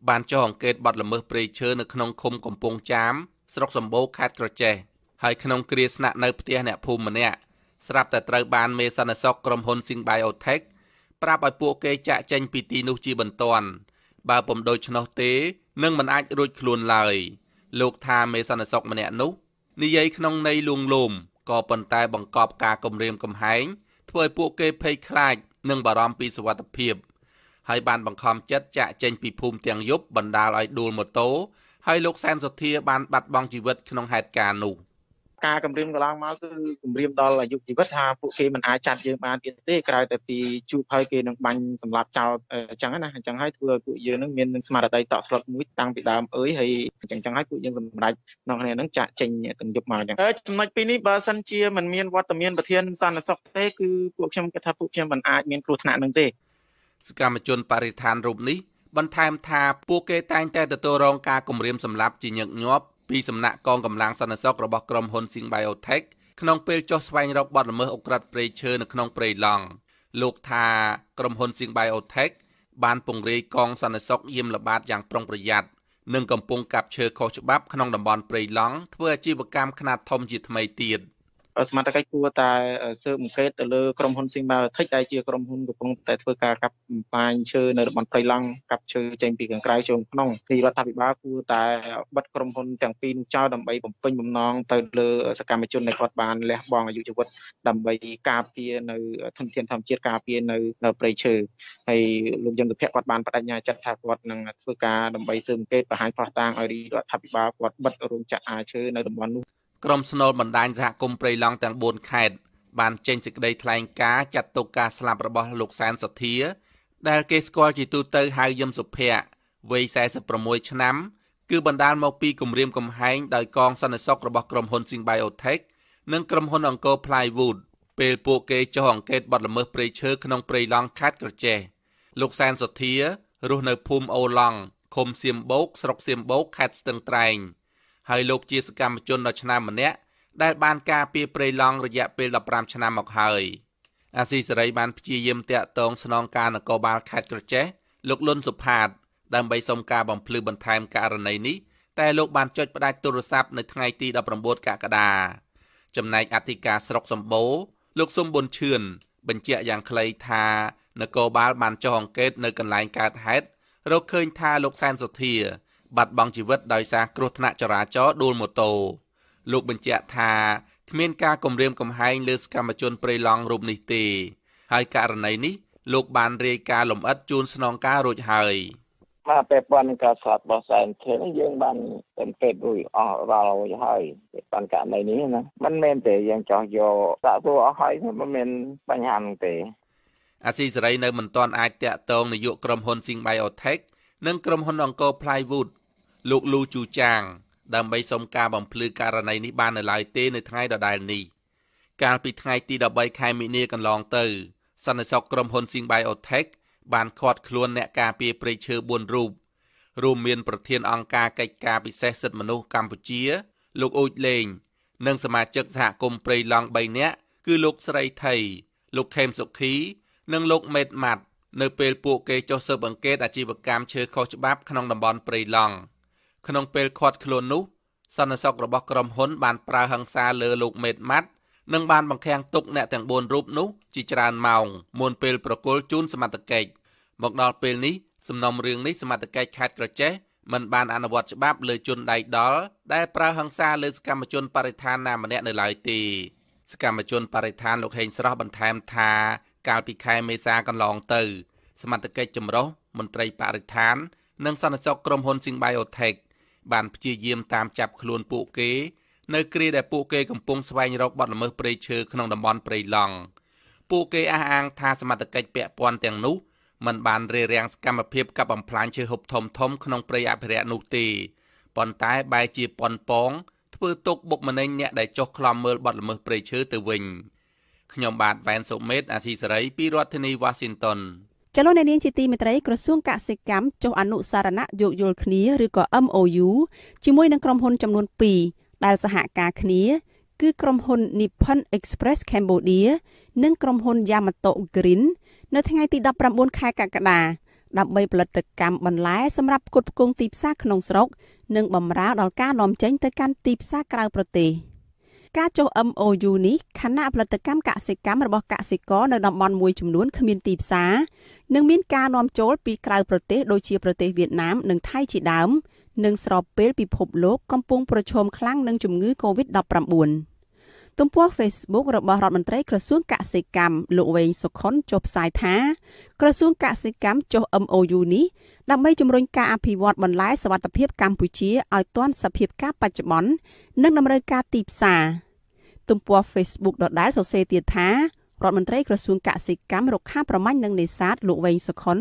បានចុះអង្កេតបទល្មើសព្រៃឈើនៅក្នុងឃុំកំពង់ចាមស្រុកសម្បូរខេត្តក្រចេះហើយក្នុងគ្រាស្នាក់នៅផ្ទះអ្នកភូមិម្នាក់ស្រាប់តែត្រូវបានមេសន្និសុខក្រុមហ៊ុន Sing Biotech ប្រាប់ឲ្យពួកគេចាក់ចេញពីទីនោះជាបន្ទាន់បើពុំដូច្នោះទេនឹងមិនអាចរួចខ្លួនឡើយលោកថាមេសន្និសុខម្នាក់នោះនិយាយក្នុងន័យលួងលោមក៏ប៉ុន្តែបង្កប់ការគំរាមកំហែងធ្វើឲ្យពួកគេភ័យខ្លាចនិងបារម្ភពីសុវត្ថិភាព ហើយបានបង្ខំចិត្តចាក់ចេញពីភូមិទាំងយប់បណ្ដាលឲ្យដួលម៉ូតូហើយលោកសែនសុធាបានបាត់បង់ជីវិតក្នុងហេតុការណ៍នោះការគម្រាមកន្លងមកគឺគម្រាមដល់អាយុជីវិតថាពួកគេមិនអាចចាត់យើងបានទៀតទេក្រៅតែពីជួបហើយគេនឹងបាញ់សម្លាប់ចោលអញ្ចឹងណាអញ្ចឹងហើយធ្វើឲ្យពួកយើងនឹងមានស្មារតីតក់ស្លុតមួយតាំងពីដើមអើយហើយអញ្ចឹងចឹងហើយពួកយើងសម្រេចក្នុងគ្នានឹងចាក់ចេញទាំងយប់មកអញ្ចឹងចំណុចពីរនេះបើសិនជាមិនមានវត្តមានប្រធាន សន្តិសុខទេគឺពួកខ្ញុំគិតថាពួកខ្ញុំមិនអាចមានគ្រោះថ្នាក់នឹងទេសកម្មជនបរិស្ថានរូបនេះបន្ថែមថាពួកគេតែងតែទទួលរងការគំរាមសម្លាប់ជាញឹកញាប់ពីសំណាក់កងកម្លាំងសន្តិសុខរបស់ក្រុមហ៊ុន Sing Biotech ក្នុងពេលចុះស្វែងរកបទល្មើសអ ுக ្រិតព្រៃឈើនៅក្នុងព្រៃឡង់លោកថាក្រុមហ៊ុន Sing Biotech បានពង្រាយកងសន្តិសុខយាមល្បាតយ៉ាងប្រុងប្រយ័ត្ននិងកំពុងកាប់ឈើខុសច្បាប់ក្នុងតំបន់ព្រៃឡង់ធ្វើអាជីវកម្មខ្នាតធំជាថ្មីទៀត។សមត្ថកិច្ចគួរតែស៊ើបអង្កេតទៅលើក្រុមហ៊ុន Sigma Tech ដែលជាក្រុមហ៊ុនកំពុងតែធ្វើការកាប់បំផ្លាញឈើនៅតំបន់ព្រៃឡង់កាប់ឈើចេញពីខាងក្រៅចូលក្នុងទីរដ្ឋាភិបាលគួរតែបិទក្រុមហ៊ុនទាំងពីរនោះចោលដើម្បីបំពេញបំណងទៅលើសកម្មជនដែលគាត់បានលះបង់អាយុជីវិតដើម្បីការពារនៅធនធានធម្មជាតិការពារនៅនៅព្រៃឈើហើយលោកយន្តភ័ក្រគាត់បានបដិញ្ញាចិត្តថាគាត់នឹងធ្វើការដើម្បីស៊ើបអង្កេតបង្ហាញផ្ោះតាងឲ្យរដ្ឋាភិបាលគាត់បិទរោងចក្រអាឈើនៅតំបន់នោះក្រមស្នូលបណ្ដាញសហគមន៍ព្រៃឡង់ទាំង4ខេត្តបានចេញសេចក្តីថ្លែងការណ៍ចាត់ទុកការស្លាប់របស់លោកសែនសុធា ដែលគេស្គាល់ជាទូទៅហៅយឹមសុភ័ក្រវ័យ46ឆ្នាំ គឺបណ្ដាលមកពីគម្រាមកំហែងដោយកងសន្តិសុខរបស់ក្រុមហ៊ុន Symbiotech និងក្រុមហ៊ុនអង្គរ Plywood ពេលពួកគេចុះអង្កេតបទល្មើសព្រៃឈើក្នុងព្រៃឡង់ខេត្តក្រចេះលោកសែនសុធា រស់នៅភូមិអូឡង់ឃុំសៀមបូកស្រុកសៀមបូកខេត្តស្ទឹងត្រែងហើយលោកជាសកម្មជនដ៏ឆ្នើមម្នាក់ដែលបានការពារព្រៃឡង់រយៈពេល15ឆ្នាំមកហើយអាស៊ីសេរីបានព្យាយាមតាក់ទងស្នងការនគរបាលខេត្តក្រចេះលោកលុនសុផាតដើម្បីសុំការបំភ្លឺបន្ថែមករណីនេះតែលោកបានចុចផ្ដាច់ទូរស័ព្ទនៅថ្ងៃទី19កក្កដាចំណែកអធិការស្រុកសម្បូរលោកសុំប៊ុនឈឿនបញ្ជាក់យ៉ាងខ្លីថានគរបាល បានចុះអង្កេត នៅកន្លែងកើតហេតុរកឃើញថាលោកសែនសុធាបាត់បង់ជីវិតដោយសារគ្រោះថ្នាក់ចរាចរណ៍ដួលម៉ូតូលោកបញ្ជាក់ថាគ្មានការគំរាមកំហែងលើសកម្មជនព្រៃឡង់រូបនេះទេ ហើយករណីនេះ លោកបានរាយការណ៍លម្អិតជូនស្នងការរួចហើយបាទពេលប៉ុនក៏ស្លាប់របស់សែនធិនយើងបានតែពេទ្យរួចអស់រាល់រួចហើយពេលប៉ុនករណីនេះណាមិនមែនទេយើងចោះយកសាក់ព្រោះអស់ហើយមិនមែនបញ្ហាទេអាស៊ីសេរីនៅមិនទាន់អាចតាក់ទងនាយកក្រុមហ៊ុន Sing Biotech និងក្រុមហ៊ុនអង្គរ Plywood លោកលូជូចាង ដើម្បីសុំការបំភ្លឺករណីនេះបាននៅឡើយទេនៅថ្ងៃដដែលនេះ កាលពីថ្ងៃទី13ខែមីនាកន្លងទៅសន្និសុខក្រុមហ៊ុន Sing Biotech បានឃាត់ខ្លួនអ្នកការពារព្រៃឈើ4រូបរួមមានប្រធានអង្គការកិច្ចការ ពិសេសសិទ្ធិមនុស្សកម្ពុជា លោកអ៊ូចលេង និង សមាជិកសហគមន៍ព្រៃឡង់3នាក់គឺលោកស្រីថៃលោកខេមសុខីនិងលោកមេតម៉ាត់នៅពេលពួកគេចុះស៊ើបអង្កេតអាជីវកម្មឈើខុសច្បាប់ក្នុងតំបន់ព្រៃឡង់។ក្នុងពេលឃាត់ខ្លួននោះសន្និសុខរបស់ក្រុមហ៊ុនបានប្រើហិង្សាលើលោកមេតម៉ាត់និងបានបង្ខាំងទុកអ្នកទាំង4រូបនោះជាច្រើនម៉ោងមុនពេលប្រគល់ជូនសមត្ថកិច្ចមកដល់ពេលនេះសំណុំរឿងនេះសមត្ថកិច្ចខេត្តក្រចេះមិនបានអនុវត្តច្បាប់លើជនដៃដល់ដែលប្រើហិង្សាលើសកម្មជនបរិស្ថានណាម្នាក់នៅឡើយទេសកម្មជនបរិស្ថានលោកហេងស្រស់បន្ថែមថាកាលពីខែមេសាកន្លងទៅ សមត្ថកិច្ចចម្រុះមន្ត្រីបរិស្ថាននិងសន្តិសុខក្រុមហ៊ុន Singbiotech បានព្យាយាមតាមចាប់ខ្លួនពួកគេ នៅគ្រាដែលពួកគេកំពុងស្វែងរកបទល្មើសព្រៃឈើក្នុងតំបន់ព្រៃឡង់ពួកគេអះអាង ថាសមត្ថកិច្ចពាក់ព័ន្ធទាំងនោះ មិនបានរារាំងសកម្មភាពកັບបំផ្លាញឈើហុបធំធំក្នុងព្រៃអភិរក្សនោះទេប៉ុន្តែបែជាប៉ុនប៉ងធ្វើទុកបុកម្នេញអ្នកដែលចុះក្លំមើលបទល្មើសព្រៃឈើទៅវិញខ្ញុំបាទវ៉ែនសុមេត អាស៊ីសេរីពីរដ្ឋធានី Washington ចលនានាងជាទីមេត្រីក្រសួងកសិកម្មចុះអនុសារណៈយោគយល់គ្នាឬក៏ MOU ជាមួយនឹងក្រុមហ៊ុនចំនួន2ដែលសហការគ្នាគឺក្រុមហ៊ុន Nippon Express Cambodia និងក្រុមហ៊ុន Yamato Green នៅថ្ងៃទី19ខែកក្កដាដើម្បីផលិតកម្មបន្លែសម្រាប់ផ្គត់ផ្គង់ទីផ្សារក្នុងស្រុក និងបម្រើដល់ការនាំចេញទៅកាន់ទីផ្សារក្រៅប្រទេសការចុះ MOU នេះគណៈផលិតកម្មកសិកម្មរបស់កសិករនៅតំបន់មួយចំនួនគ្មានទីផ្សារនិងមានការនាំចូលពីក្រៅប្រទេសដូចជាប្រទេសវៀតណាមនិងថៃជាដើមនិងស្របពេលពិភពលោកកំពុងប្រឈមខ្លាំងនឹងជំងឺ Covid-19 ទំព័រ Facebook របស់រដ្ឋមន្ត្រីក្រសួងកសិកម្មលោកវែងសុខុនចុះផ្សាយថាក្រសួងកសិកម្មចុះ MOU នេះដើម្បីជំរុញការអភិវឌ្ឍបន្លែសវត្ថភាពកម្ពុជាឲ្យទាន់សភាពការបច្ចុប្បន្ននិងតម្រូវការទីផ្សារទំព័រ Facebook ដដែលសរសេរទៀតថារដ្ឋមន្ត្រីក្រសួងកសិកម្មរុក្ខាប្រមាញ់និងនេសាទលោកវែងសុខុន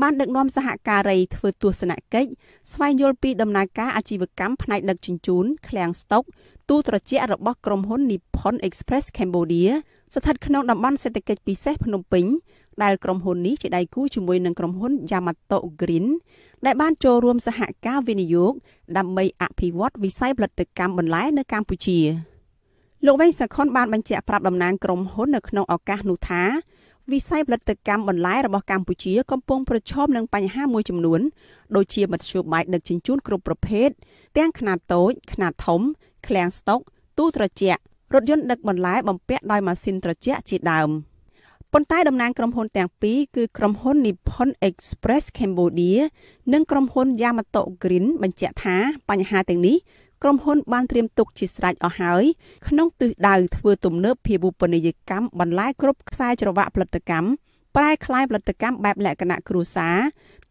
បានដឹកនាំសហការីធ្វើទស្សនកិច្ចស្វែងយល់ពី ដំណើរការអាជីវកម្មផ្នែកដឹកជញ្ជូនឃ្លាំងស្តុក ទូត្រជាក់របស់ក្រុមហ៊ុន Nippon Express Cambodia ស្ថិតក្នុងតំបន់សេដ្ឋកិច្ចពិសេសភ្នំពេញដែលក្រុមហ៊ុននេះជាដៃគូជាមួយនឹងក្រុមហ៊ុន Yamato Green ដែលបានចូលរួមសហការវិនិយោគដើម្បីអភិវឌ្ឍវិស័យផលិតកម្មបន្លែនៅកម្ពុជា។លោកវែងសខុនបានបញ្ជាក់ប្រាប់តំណាងក្រុមហ៊ុននៅក្នុងឱកាសនោះថា វិស័យផលិតកម្មបន្លែរបស់កម្ពុជាកំពុងប្រឈមនឹងបញ្ហាមួយចំនួនដូចជាមធ្យោបាយដឹកជញ្ជូនគ្រប់ប្រភេទទាំងខ្នាតតូចខ្នាតធំឃ្លាំងស្តុកទូត្រជាក់រថយន្តដឹកបន្លែបំពាក់ដោយម៉ាស៊ីនត្រជាក់ជាដើមប៉ុន្តែតំណាងក្រុមហ៊ុនទាំងពីរគឺក្រុមហ៊ុន Nippon Express Cambodia និងក្រុមហ៊ុន Yamato Green បញ្ជាក់ថាបញ្ហាទាំងនេះក្រុមហ៊ុនបានត្រៀមទុកជាស្រេចអស់ហើយក្នុងទិសដៅធ្វើទំនើបភាពឧបនីយកម្មបន្លែគ្រប់ខ្សែច្រវាក់ផលិតកម្មប្រែក្លាយផលិតកម្មបែបលក្ខណៈគ្រួសារ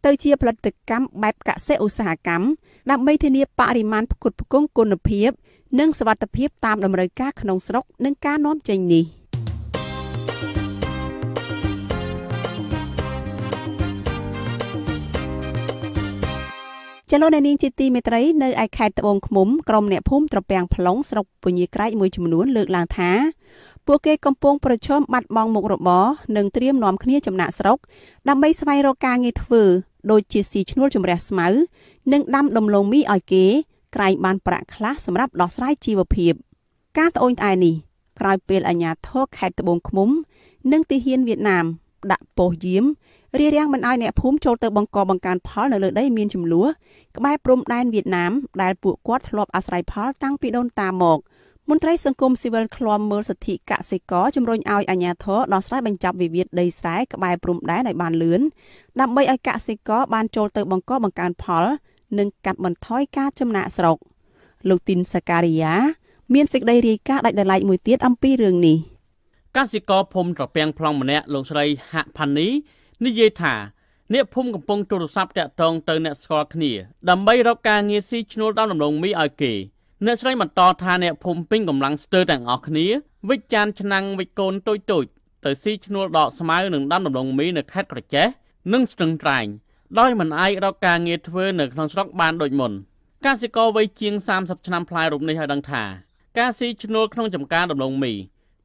ទៅជាផលិតកម្មបែបកសិឧស្សាហកម្មដើម្បីធានាបរិមាណផ្គត់ផ្គង់គុណភាព និងសវត្ថភាពតាមតម្រូវការក្នុងស្រុកនិងការនាំចេញនេះ។ចលនានាងជាទីមេត្រីនៅឯខេត្តត្បូងឃ្មុំក្រុមអ្នកភូមិត្រពាំង plong ស្រុកពញាក្រែកមួយចំនួនលើកឡើងថាពួកគេកំពុងប្រឈមបាត់បង់មុខរបរនិងត្រៀមនាំគ្នាចំណាក់ស្រុកដើម្បីស្វែងរកការងារធ្វើដូចជាស៊ីឈ្នួលជំរះស្មៅ និងដាំដំឡូងមីឲ្យគេក្រែងបានប្រាក់ខ្លះសម្រាប់ដោះស្រាយជីវភាព ការត្អូញត្អែនេះក្រោយពេលអាជ្ញាធរខេត្តត្បូងឃ្មុំនិងទីហ៊ានវៀតណាម ដាក់ប៉ុស្តិ៍យាមរារាំងមិនឲ្យអ្នកភូមិចូលទៅបង្កបង្កើនផលនៅលើដីមានចំនួនក្បែរព្រំដែនវៀតណាម ដែលពួកគាត់ធ្លាប់អាស្រ័យផលតាំងពីដូនតាមកមន្ត្រីសង្គមស៊ីវិលឃ្លាំមើលសិទ្ធិកសិករជំរុញឲ្យអាជ្ញាធរដោះស្រាយបញ្ចប់វិវាទដីស្រែក្បែរព្រំដែនឲ្យបានលឿនដើម្បីឲ្យកសិករបានចូលទៅបង្កបង្កើនផល និងកាត់បន្ថយការចំណាក់ស្រុកលោកទីនសាការីយ៉ាមានសេចក្តីរាយការណ៍ដាច់ដライមួយទៀតអំពីរឿងនេះកសិករភូមិត្រពាំង plong ម្នាក់លោកស្រីហាក់ផានីនិយាយថាអ្នកភូមិកំពុងទូរស័ព្ទតាក់ទងទៅអ្នកស្គាល់គ្នាដើម្បីរកការងារស៊ីឈ្នួលដល់ដំណងមីឲ្យគេអ្នកស្រីបន្តថាអ្នកភូមិពេញកម្លាំងស្ទើរទាំងអស់គ្នាវិច្ចានឆ្នាំងវិកូនតូចតូចទៅស៊ីឈ្នួលដកស្មៅនឹងដំដំឡងមីនៅខេត្តក្រចេះនិងស្ទឹងត្រែងដោយមិនអាចរកការងារធ្វើនៅក្នុងស្រុកបានដូចមុនកសិករវ័យជាង30ឆ្នាំផ្លែរូបនេះឲ្យដឹងថាការស៊ីឈ្នួលក្នុងចំការដំឡងមី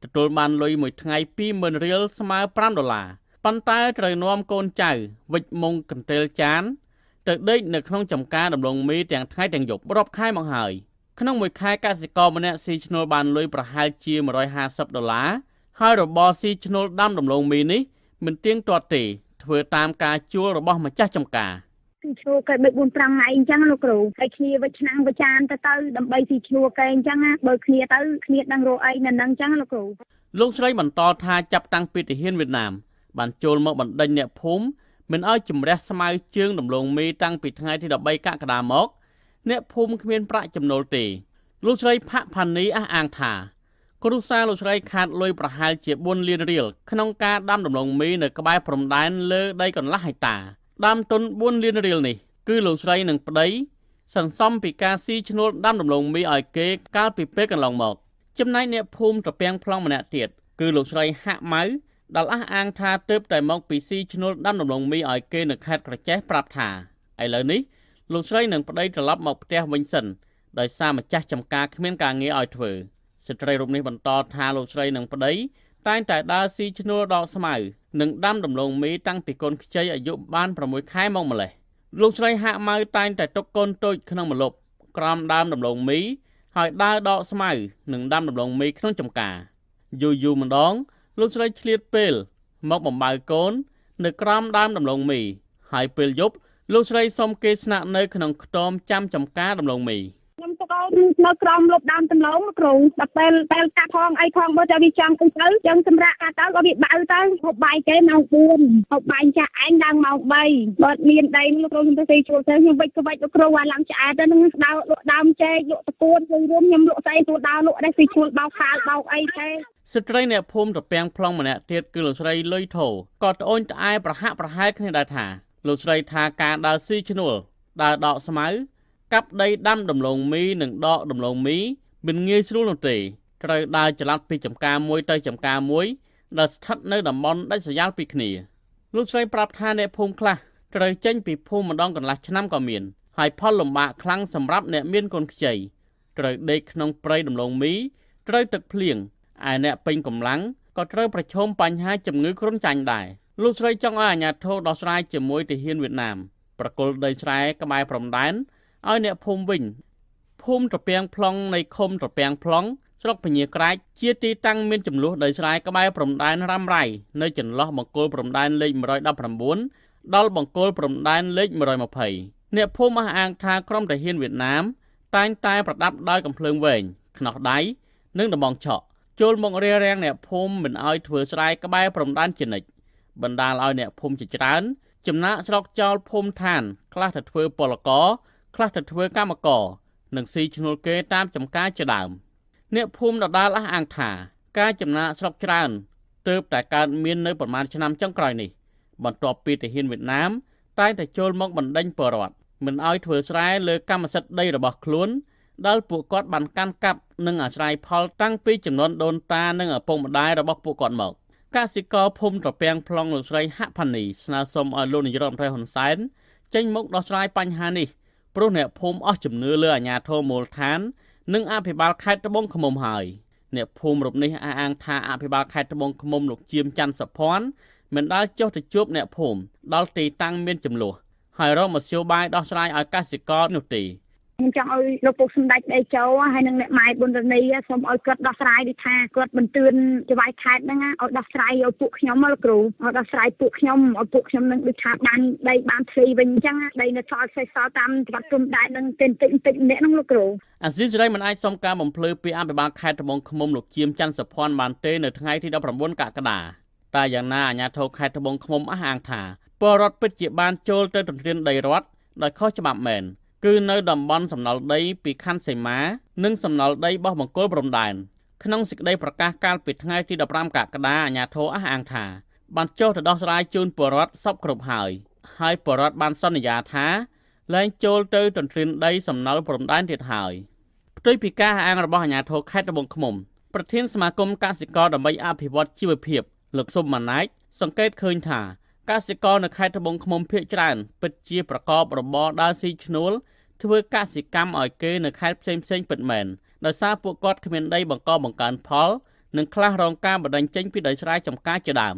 ទទួលបានលុយមួយថ្ងៃ20,000រៀលស្មើ5ដុល្លារប៉ុន្តែត្រូវនាំកូនចៅវិច្ឆមុងកន្ទិលចានទៅដេកនៅក្នុងចំការដំឡូងមីទាំងថ្ងៃទាំងយប់រាប់ខែមកហើយក្នុងមួយខែកសិករម្នាក់ស៊ីឈ្នួលបានលុយប្រហែលជា150ដុល្លារហើយរបរស៊ីឈ្នួលដាំដំឡូងមីនេះមិនទៀងទាត់ទេ ធ្វើតាមការជួលរបស់ម្ចាស់ចំការស៊ីឈ្នួលគេ3 4 5ថ្ងៃអញ្ចឹងលោកគ្រូហើយគ្នាវិឆ្នាំវិចានទៅទៅដើម្បីស៊ីឈ្នួលគេអញ្ចឹងណាបើគ្នាទៅគ្នាដឹងរកអីនៅនឹងអញ្ចឹងលោកគ្រូលោកស្រីបន្តថាចាប់តាំងពីទាហានវៀតណាមបានចូលមកបណ្ដេញអ្នកភូមិមិនឲ្យជំរះស្មៅជើង ដំឡូងមីតាំងពីថ្ងៃទី13កក្កដាមក អ្នកភូមិគ្មានប្រាក់ចំណូលទេលោកស្រីផាក់ផានីអះអាងថាគ្រូសាលោកស្រីខាតលុយប្រហែលជា4លានរៀលក្នុងការដាំដំឡូងមីនៅក្បែរព្រំដែនលើដីកន្លះហិកតាដាំទុន4លានរៀលនេះគឺលោកស្រី និងប្តីសន្សំ ពីការស៊ីឈ្នួលដាំ ដំឡូងមីឲ្យគេកាលពីពេលកន្លងមក ចំណែកអ្នកភូមិត្រពាំងប្លង់ម្នាក់ទៀតគឺលោកស្រីហាក់ម៉ៅដល់អះអាង ថាទើបតែមកពីស៊ីឈ្នួលដាំដំឡូងមីឲ្យគេនៅខេត្តក្រចេះប្រាប់ថាឥឡូវនេះលោកស្រីនឹងប្តីត្រឡប់មកផ្ទះវិញសិនដោយសារម្ចាស់ចំការគ្មានការងារឲ្យធ្វើស្ត្រីរូបនេះបន្តថាលោកស្រីនឹងប្តីតែងតែដើរស៊ីឈ្នួលដកស្មៅនិងដាំដំឡូងមីតាំងពីកូនខ្ចីអាយុបាន6ខែមកម្លេះលោកស្រីហាក់ម៉ៅតែងតែទុកកូនតូចក្នុងម្លប់ក្រោមដើមដំឡូងមី ហើយដើរដកស្មៅនិងដាំដំឡូងមីក្នុងចំការយូរយូរម្ដងលោកស្រីឆ្លៀតពេល មកបំបើកូន នៅក្រោមដើមដំឡូងមី ហើយពេលយប់ លោកស្រីសុំគេស្នាក់នៅក្នុងខ្ទមចាំចំការដំឡូងមីខ្ញុំទុកឲ្យនៅក្រោមលប់ដើមដំឡូងគ្រូដល់ពេលពេលកាត់ផងអីផងបើតែវាចង់អីទៅចឹងសម្រាប់កាត់ទៅក៏វាបើទៅហូបបាយគេម៉ោង4ហូបបាយចាស់ឯងឡើងម៉ោង3បើមានដីលោកគ្រូខ្ញុំទៅស៊ីជួលទៅខ្ញុំវិចក្វិចលោកគ្រូអាឡើងឆ្អែតទៅនឹងដើរលក់ដើមចេកលក់តកួនឬរួមខ្ញុំលក់ស្អីទួលដើរលក់ដែរស៊ីជួលបោកខាលបោកអីទេស្ត្រីអ្នកភូមិត្រពាំងប្លង់ម្នាក់ទៀតគឺលោកស្រីលុយថោក៏ត្អូញត្អែប្រហាក់ប្រហែលគ្នាដែរថា លោកស្រីថាការដើរស៊ីឈ្នួលដើរដកស្មៅកាប់ដីដាំដំឡូងមីនិងដកដំឡូងមីមិនងាយស្រួលនោះទេត្រូវដើរចល័តពីចំការមួយទៅចំការមួយដែលស្ថិតនៅតំបន់ដាច់ស្រយាលពីគ្នាលោកស្រីប្រាប់ថាអ្នកភូមិខ្លះត្រូវចេញពីភូមិម្ដងកន្លះឆ្នាំក៏មានហើយផលលំបាកខ្លាំងសម្រាប់អ្នកមានកូនខ្ចីត្រូវដេកក្នុងព្រៃដំឡូងមីត្រូវទឹកភ្លៀងឯអ្នកពេញកម្លាំងក៏ត្រូវប្រឈមបញ្ហាជំងឺគ្រុនចាញ់ដែរលោកស្រីចង់ឲ្យអាជ្ញាធរដោះស្រាយជាមួយទាហានវៀតណាមប្រគល់ដីស្រែក្បែរព្រំដែនឲ្យអ្នកភូមិវិញភូមិត្រពាំង plong នៃឃុំត្រពាំង plong ស្រុកពញាក្រាចជាទីតាំងមានចំនួនដីស្រែក្បែរព្រំដែនរ៉ាំរ៉ៃនៅចន្លោះបង្គោលព្រំដែនលេខ119ដល់បង្គោលព្រំដែនលេខ120អ្នកភូមិអះអាងថាក្រុមទាហានវៀតណាមតែងតែប្រដាប់ដោយកំភ្លើងវែងខ្នោះដៃនិងដំបងឆក់ចូលមករារាំងអ្នកភូមិមិនឲ្យធ្វើស្រែក្បែរព្រំដែនជានិច្ចបណ្ដាលឲ្យអ្នកភូមិជាច្រើន ចំណាក់ស្រុកចោលភូមិឋានខ្លះទៅធ្វើពលករខ្លះទៅធ្វើកម្មករនិងស៊ីឈ្នួលគេតាមចំការជាដើមអ្នកភូមិដដាលអះអាងថា ការចំណាក់ស្រុកច្រើនទើបតែកើតមាននៅប្រមាណឆ្នាំចុងក្រោយនេះ បន្ទាប់ពីទាហានវៀតណាមតែងតែចូលមកបណ្ដេញពលរដ្ឋមិនឲ្យធ្វើស្រែលើកម្មសិទ្ធិដីរបស់ខ្លួនដែលពួកគាត់បានកាន់កាប់និងអាស្រ័យផល តាំងពីចំនួនដូនតានិងឪពុកម្ដាយរបស់ពួកគាត់មកកសិករភូមិត្រពាំង plong លោកស្រីហផានី ស្នើសុំឲ្យលោកនាយរដ្ឋមន្ត្រីហ៊ុនសែនចេញមុខដោះស្រាយបញ្ហានេះ ព្រោះអ្នកភូមិអស់ជំនឿលើអាជ្ញាធរមូលដ្ឋាន និងអភិបាលខេត្តត្បូងឃ្មុំហើយ អ្នកភូមិរូបនេះអះអាង ថាអភិបាលខេត្តត្បូងឃ្មុំលោកជាមច័ន្ទសុភ័ណ្ឌមិនដាល់ចុះទៅជួបអ្នកភូមិដល់ទីតាំងមានចំនួនហើយរកមធ្យោបាយដោះស្រាយឲ្យកសិករនោះទេខ្ញុំចង់ឲ្យលោកពុកសម្ដេចដីចូលហើយនឹងអ្នកម៉ែប៊ុនរនីសូមឲ្យគាត់ដោះស្រាយដូចថាគាត់បន្ទឿនចវាយខេតហ្នឹងឲ្យដោះស្រាយឲ្យពួកខ្ញុំលោកគ្រូឲ្យដោះស្រាយពួកខ្ញុំឲ្យពួកខ្ញុំនឹងដូចថាបានដីបានធ្លីវិញអញ្ចឹងដីនៅសល់សេសសល់តាមច្បាប់ព្រំដែននឹងតិចតិចតិចម្នាក់ហ្នឹងលោកគ្រូអាស៊ីសេរីមិនអាចសុំការបំភ្លឺពីអភិបាលខេត្តត្បូងឃ្មុំលោកជាមច័ន្ទសុភ័ណ្ឌបានទេនៅថ្ងៃទី19កក្កដាតែយ៉ាងណាអាជ្ញាធរខេត្តត្បូងឃ្មុំអះអាងថាពលរដ្ឋពិតជាបានចូលទៅទន្ទ្រានដីរដ្ឋដោយខុសច្បាប់មែនគឺនៅតំបន់សំណល់ដី ពីខណ្ឌសីមានិងសំណល់ដីបោះបង្គោលព្រំដែនក្នុងសេចក្តីប្រកាសកាលពីថ្ងៃទី15កក្កដាអាជ្ញាធរអះអាងថា បានចុះទៅដោះស្រាយជូនពលរដ្ឋសពគ្រប់ហើយ ហើយពលរដ្ឋបានសន្យាថាលែងចូលទៅទន្ទ្រានដី សំណល់ព្រំដែនទៀតហើយផ្ទុយពីការអះអាងរបស់អាជ្ញាធរខេត្តត្បូងឃ្មុំប្រធាន សមាគមកសិករដើម្បីអភិវឌ្ឍជីវភាពលោកសុំម៉ាណាច់សង្កេតឃើញថាកសិករនៅខេត្តត្បូងឃ្មុំភាគច្រើនពិតជាប្រកបរបរដើរស៊ីឈ្នួលធ្វើកសិកម្មឲ្យគេនៅខេត្តផ្សេងផ្សេងពិតមែនដោយសារពួកគាត់គ្មានដីបង្កបង្កើនផលនិងខ្លះរងការបដិញចេញពីដីស្រែចម្ការជាដើម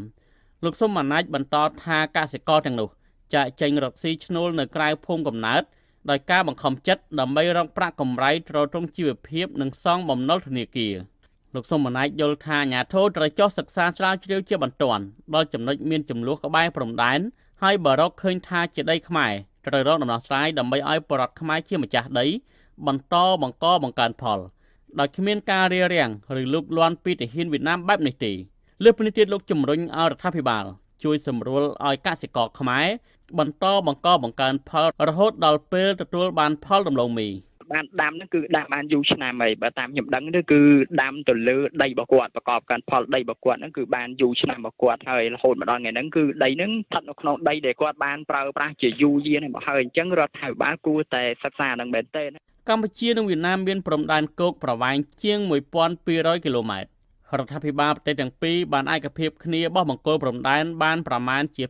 លោកសុំអាណាចបន្តថាកសិករទាំងនោះចាក់ចេញរកស៊ីឈ្នួលនៅក្រៅភូមិកំណើតដោយការបង្ខំចិត្តដើម្បីរកប្រាក់កម្រៃទ្រទ្រង់ជីវភាពនិងសងបំណុលធនាគារ។លោកសុំអណាចយល់ថាអាញាធរត្រូវចោះសិក្សាស្រាវជ្រាវជាបន្ទាន់ដល់ចំណុចមានចំនួនក្បែរព្រំដែនហើយបើរកឃើញថាជាដីខ្មែរត្រូវរកដំណោះស្រាយដើម្បីឲ្យបរដ្ឋខ្មែរជាម្ចាស់ដី បន្តបង្កបង្កើនផលដោយគ្មាន ការរារាំងឬលូកលាន់ពីទាហានវៀតណាមបែបនេះទេលើពីនេះទៀតលោកជំរុញឲ្យរដ្ឋាភិបាលជួយសម្រួលឲ្យកសិករខ្មែរបន្តបង្កបង្កើនផលរហូតដល់ពេលទទួលបានផលដំឡូងមី។បានដាំហ្នឹងគឺដាំបានយូរឆ្នាំហើយបើតាមខ្ញុំដឹងទៅគឺដាំទៅលើដីរបស់គាត់ប្រកបការផលដីរបស់គាត់ហ្នឹងគឺបានយូរឆ្នាំរបស់គាត់ហើយរហូតមកដល់ថ្ងៃហ្នឹងគឺដីហ្នឹងស្ថិតនៅក្នុងដីដែលគាត់បាន ប្រើប្រាស់ជាយូរយារហ្នឹងមកហើយអញ្ចឹងរដ្ឋាភិបាលគួរតែសិក្សានឹងមែនទេ កម្ពុជានិងវៀតណាមមានព្រំដែនគោកប្រវែងជាង1200គីឡូម៉ែត្ររដ្ឋាភិបាលប្រទេសទាំងពីរបានឯកភាព គ្នាបោះបង្គោលព្រំដែន បានប្រមាណជា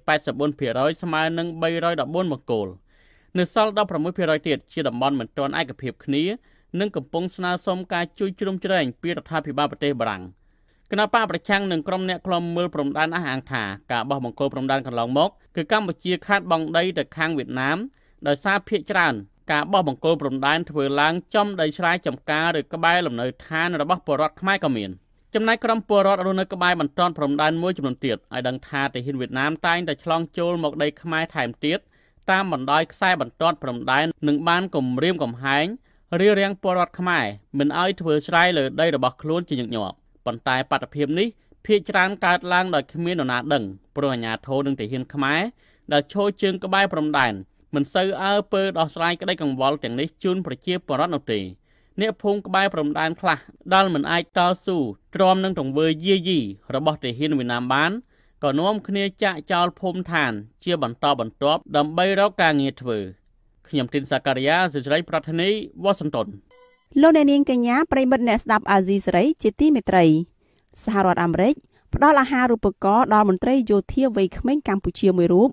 84%ស្មើនឹង314បង្គោល។នៅសល់16%ទៀតជាតំបន់មិនទាន់ឯកភាពគ្នានិងកំពុងស្នើសុំការជួយជ្រោមជ្រែងពីរដ្ឋាភិបាលប្រទេសបារាំងគណៈបកប្រឆាំងនិងក្រុមអ្នកខ្លំមើលព្រំដែនអះអាងថាការបោះបង្គោលព្រំដែនកន្លងមកគឺកម្ពុជា ខាតបង់ដីទៅខាងវៀតណាមដោយសារភៀកច្រើន ការបោះបង្គោលព្រំដែនធ្វើឡើងចំដីឆ្លាយចំការឬក្បែរលំនៅឋានរបស់ពលរដ្ឋខ្មែរក៏មានចំណែកក្រុមពលរដ្ឋរស់នៅក្បែរមិនទាន់ព្រំដែនមួយចំនួនទៀតឲ្យដឹងថាទាហានវៀតណាមតែងតែឆ្លងចូលមកដីខ្មែរថែមទៀតតាមបណ្ដោយខ្សែបន្ទាត់ព្រំដែននឹងបានគំរាមកំហែងរារាំងពលរដ្ឋខ្មែរមិនឲ្យធ្វើស្រែលើដីរបស់ខ្លួនជាញឹកញាប់ប៉ុន្តែបាតុភិបនេះភាកច្រើនកើតឡើងដោយគ្មាននរណាដឹងព្រោះអាញាធរនឹងទាហានខ្មែរដែលឈរជើងក្បែរព្រំដែនមិនសូវអើពើដោះស្រាយក្តីកង្វល់ទាំងនេះជូនប្រជាពលរដ្ឋនោះទេអ្នកភូមិក្បែរព្រំដែនខ្លះដែលមិនអាចតស៊ូទ្រាំនឹងទង្វើយាយីរបស់ទាហានវៀតណាមបានក៏នាំគ្នាចាក់ចោលភូមិឋាន ជាបន្តបន្ទាប់ដើម្បីរកការងារធ្វើ ខ្ញុំទីនសាការីយ៉ាសិរីប្រធានីវ៉ាស៊ីនតោនលោកអ្នកនាងកញ្ញាប្រិមិត្តអ្នកស្ដាប់អាស៊ីសេរីជាទីមេត្រី សហរដ្ឋអាមេរិកផ្ដល់អាហារូបករណ៍ដល់មន្ត្រីយោធាវ័យក្មេងកម្ពុជាមួយរូប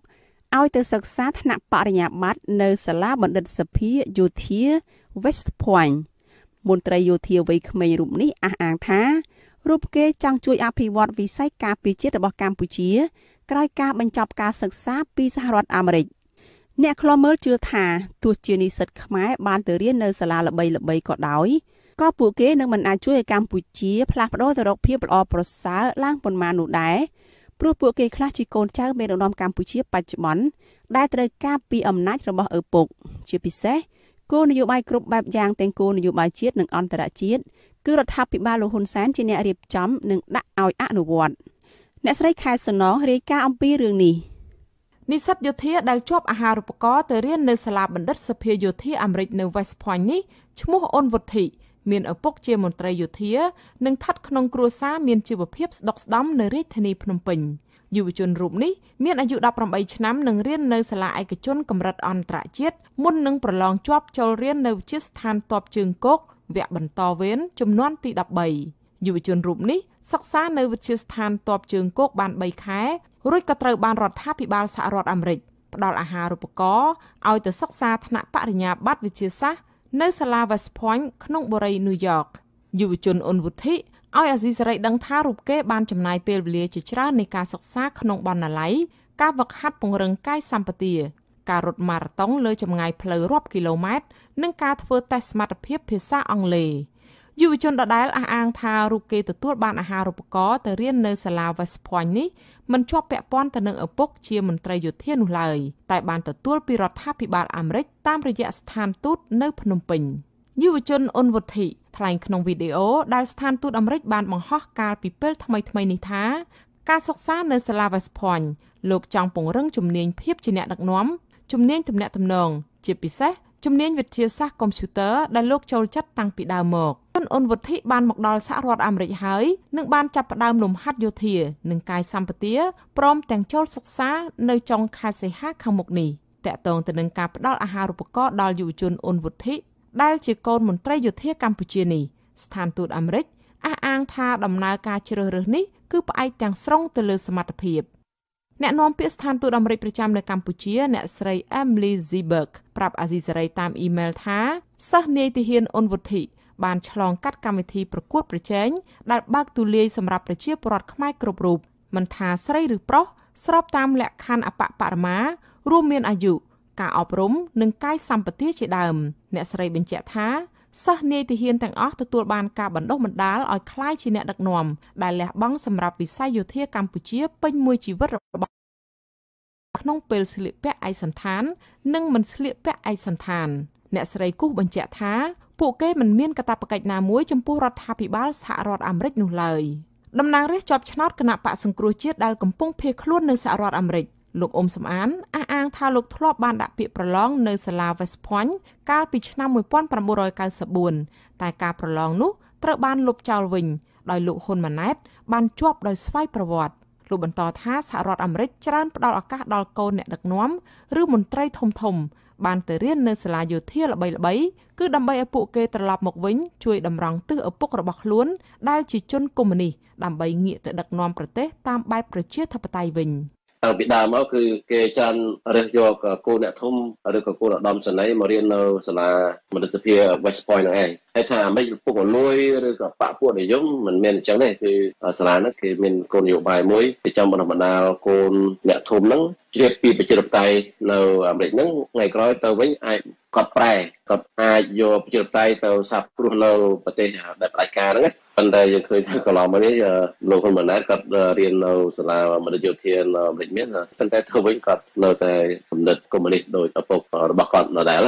ឲ្យទៅសិក្សាថ្នាក់បរិញ្ញាបត្រនៅ សាលាបណ្ឌិតសភាយោធា West Point មន្ត្រីយោធាវ័យក្មេងរូបនេះអះអាងថារូបគេចង់ជួយអភិវឌ្ឍវិស័យការពារជាតិរបស់កម្ពុជាក្រោយការបញ្ចប់ការសិក្សាពីសហរដ្ឋអាមេរិកអ្នកខ្លមើលជឿថាទោះជានិស្សិតខ្មែរបានទៅរៀននៅ សាលាល្បីៗក៏ដោយក៏ពួកគេនឹងមិនអាចជួយឲ្យ កម្ពុជា ផ្លាស់ប្ដូរទៅរក ភាពល្អប្រសើរឡើងប៉ុន្មាននោះដែរព្រោះពួកគេខ្លះជាកូនចៅមេដឹកនាំកម្ពុជាបច្ចុប្បន្នដែលត្រូវការពីអំណាចរបស់ឪពុកជាពិសេសគោលនយោបាយគ្រប់បែបយ៉ាងទាំងគោលនយោបាយជាតិនិងអន្តរជាតិគឺរដ្ឋាភិបាលលោកហ៊ុនសែនជាអ្នករៀបចំនិងដាក់ឲ្យអនុវត្តអ្នកស្រីខែសំណងរាយការណ៍អំពីរឿងនេះនិស្សិតយោធាដែលជាប់អាហារូបករណ៍ទៅរៀននៅសាលាបណ្ឌិតសភាយោធាអាមេរិកនៅ West Point នេះឈ្មោះអ៊ុនវុធីមានឪពុកជាមន្ត្រីយោធា និងឋិតក្នុងគ្រួសារមានជីវភាពស្ដុកស្ដម្ភនៅរាជធានីភ្នំពេញយុវជនរូបនេះមានអាយុ18ឆ្នាំនិងរៀននៅសាលាឯកជន កម្រិតអន្តរជាតិមុននឹងប្រឡងជាប់ចូលរៀននៅវិទ្យាស្ថានទ័ពជើងគោកវគ្គបន្តវេនចំនួនទី13យុវជនរូបនេះសិក្សានៅវិទ្យាស្ថានតបជើងគោកបាន3ខែរួចក៏ត្រូវបានរដ្ឋាភិបាលសហរដ្ឋអាមេរិកផ្ដល់អាហារូបករណ៍ឲ្យទៅសិក្សាថ្នាក់បរិញ្ញាបត្រវិទ្យាសាស្ត្រនៅសាលា West Point ក្នុងបុរីញូវយ៉កយុវជនអ៊ុនវុធីឲ្យអាស៊ីសេរីដឹងថារូបគេបានចំណាយពេលវេលាជាច្រើននៃការសិក្សាក្នុងបណ្ណាល័យការវឹកហាត់ពង្រឹងកាយសម្បទាការរត់ម៉ារ៉ាតុងលើចម្ងាយផ្លូវរាប់គីឡូម៉ែត្រនិងការធ្វើតេស្តសមត្ថភាពភាសាអង់គ្លេសយុវជនដដែលអះអាងថារូបគេទទួលបានអាហារូបករណ៍ទៅរៀននៅសាលា West Point នេះមិនជាប់ពាក់ព័ន្ធទៅនឹងឪពុកជាមន្ត្រីយោធានោះឡើយតែបានទទួលពីរដ្ឋាភិបាលអាមេរិកតាមរយៈស្ថានទូតនៅភ្នំពេញយុវជនអ៊ុនវុធីថ្លែង ក្នុងវីដេអូដែលស្ថានទូតអាមេរិកបានបង្ហោះកាលពីពេលថ្មីៗនេះថាការសិក្សានៅសាលា West Point លោកចង់ពង្រឹងជំនាញភាពជាអ្នកដឹកនាំជំនាញទំនាក់ទំនងជាពិសេសជំនាញវិទ្យាសាស្ត្រកុំព្យូទ័រដែលលោកចូលចិត្តតាំងពីដើមមកុនអ៊ុនវុធីបានមកដល់សហរដ្ឋអាមេរិកហើយនឹងបានចាប់ផ្ដើមលំហាត់យោធានិងកាយសម្បទាព្រមទាំងចូលសិក្សានៅចុងខែសីហាខាងមុខនេះតកតងទៅនឹងការផ្ដល់អាហារូបករណ៍ដល់យុវជនអ៊ុនវុធី ដែលជាកូនមន្ត្រីយោធាកម្ពុជានេះស្ថានទូតអាមេរិកអះអាងថាដំណើរការជ្រើសរើសនេះគឺផ្អែកទាំងស្រុងទៅលើសមត្ថភាព។អ្នកនាំពាក្យស្ថានទូតអាមេរិកប្រចាំនៅកម្ពុជា អ្នកស្រី Emily Ziberg ប្រាប់អាស៊ីសេរីតាមអ៊ីមែលថាសិស្សនាយទាហានអ៊ុនវុធីបានឆ្លងកាត់កម្មវិធីប្រកួតប្រជែងដែលបើកទូលាយសម្រាប់ប្រជាពលរដ្ឋខ្មែរគ្រប់រូបមិនថាស្រីឬប្រុសស្របតាមលក្ខខណ្ឌអបបរមារួមមានអាយុការអប់រំនិងកាយសម្បទាជាដើម អ្នកស្រីបញ្ជាក់ថាសិស្សនាយទាហានទាំងអស់ទទួលបានការបណ្ដុះបណ្ដាលឲ្យក្លាយជាអ្នកដឹកនាំដែលលះបង់សម្រាប់វិស័យយោធាកម្ពុជាពេញមួយជីវិតរបស់ក្នុងពេលស្លៀកពាក់ឯកសណ្ឋាន និងមិនស្លៀកពាក់ឯកសណ្ឋានអ្នកស្រីគូសបញ្ជាក់ថាពួកគេមិនមានកាតព្វកិច្ចណាមួយចំពោះរដ្ឋាភិបាលសហរដ្ឋអាមេរិកនោះឡើយតំណាងរាស្ត្រជាប់ឆ្នោតគណៈបកសង្គ្រោះជាតិដែលកំពុងភៀសខ្លួននៅសហរដ្ឋអាមេរិកលោកអ៊ុំសំអានអះអាងថាលោកធ្លាប់បាន ដាក់ពាក្យប្រឡងនៅសាលា West Point កាលពីឆ្នាំ1994តែការប្រឡងនោះត្រូវបានលុបចោលវិញ ដោយលោកហ៊ុនម៉ាណែតបានជាប់ដោយស្វ័យប្រវត្តិលោកបន្តថាសហរដ្ឋអាមេរិកច្រើនផ្ដល់ឱកាសដល់កូនអ្នកដឹកនាំឬមន្ត្រី ធំធំ បានទៅរៀននៅសាលាយោធាល្បីៗគឺដើម្បីឲ្យពួកគេត្រឡប់មកវិញ ជួយតម្រង់ទិសឪពុករបស់ខ្លួនដែលជាជនកុម្មុយនីសដើម្បី ងាកទៅដឹកនាំប្រទេសតាមបែបប្រជាធិបតេយ្យវិញ។តាំងពីដើមមកគឺគេច្រើនរើសយកគូអ្នកធំឬក៏គូឧត្តមសេនីយ៍មករៀននៅសាលាមនុស្សភា West Point ហ្នឹងឯងហើយថាអាមេរិកពុកលួយឬក៏បាក់ពួកនិយមមិនមានអញ្ចឹងទេគឺសាលាហ្នឹងគេមានគោលនយោបាយមួយគេចង់បណ្ដុះបណ្ដាលគូអ្នកធំហ្នឹងជ្រាបពីប្រជាធិបតេយ្យនៅអាមេរិកហ្នឹងថ្ងៃក្រោយទៅវិញអាចកត់ប្រែគាត់អាចយកប្រជាធិបតេយ្យទៅសាបព្រោះនៅប្រទេសដែលផ្ដាច់ការហ្នឹងប៉ុន្តែយើងឃើញថាកន្លងមកនេះលោកហ៊ុនម៉ាណែតគាត់រៀននៅសាលាមនិយោធានអាមេរិកមានប៉ុន្តែធ្វើវិញគាត់នៅតែគំនិតកុម្មុយនីសដោយឪពុករបស់គាត់នៅដែរ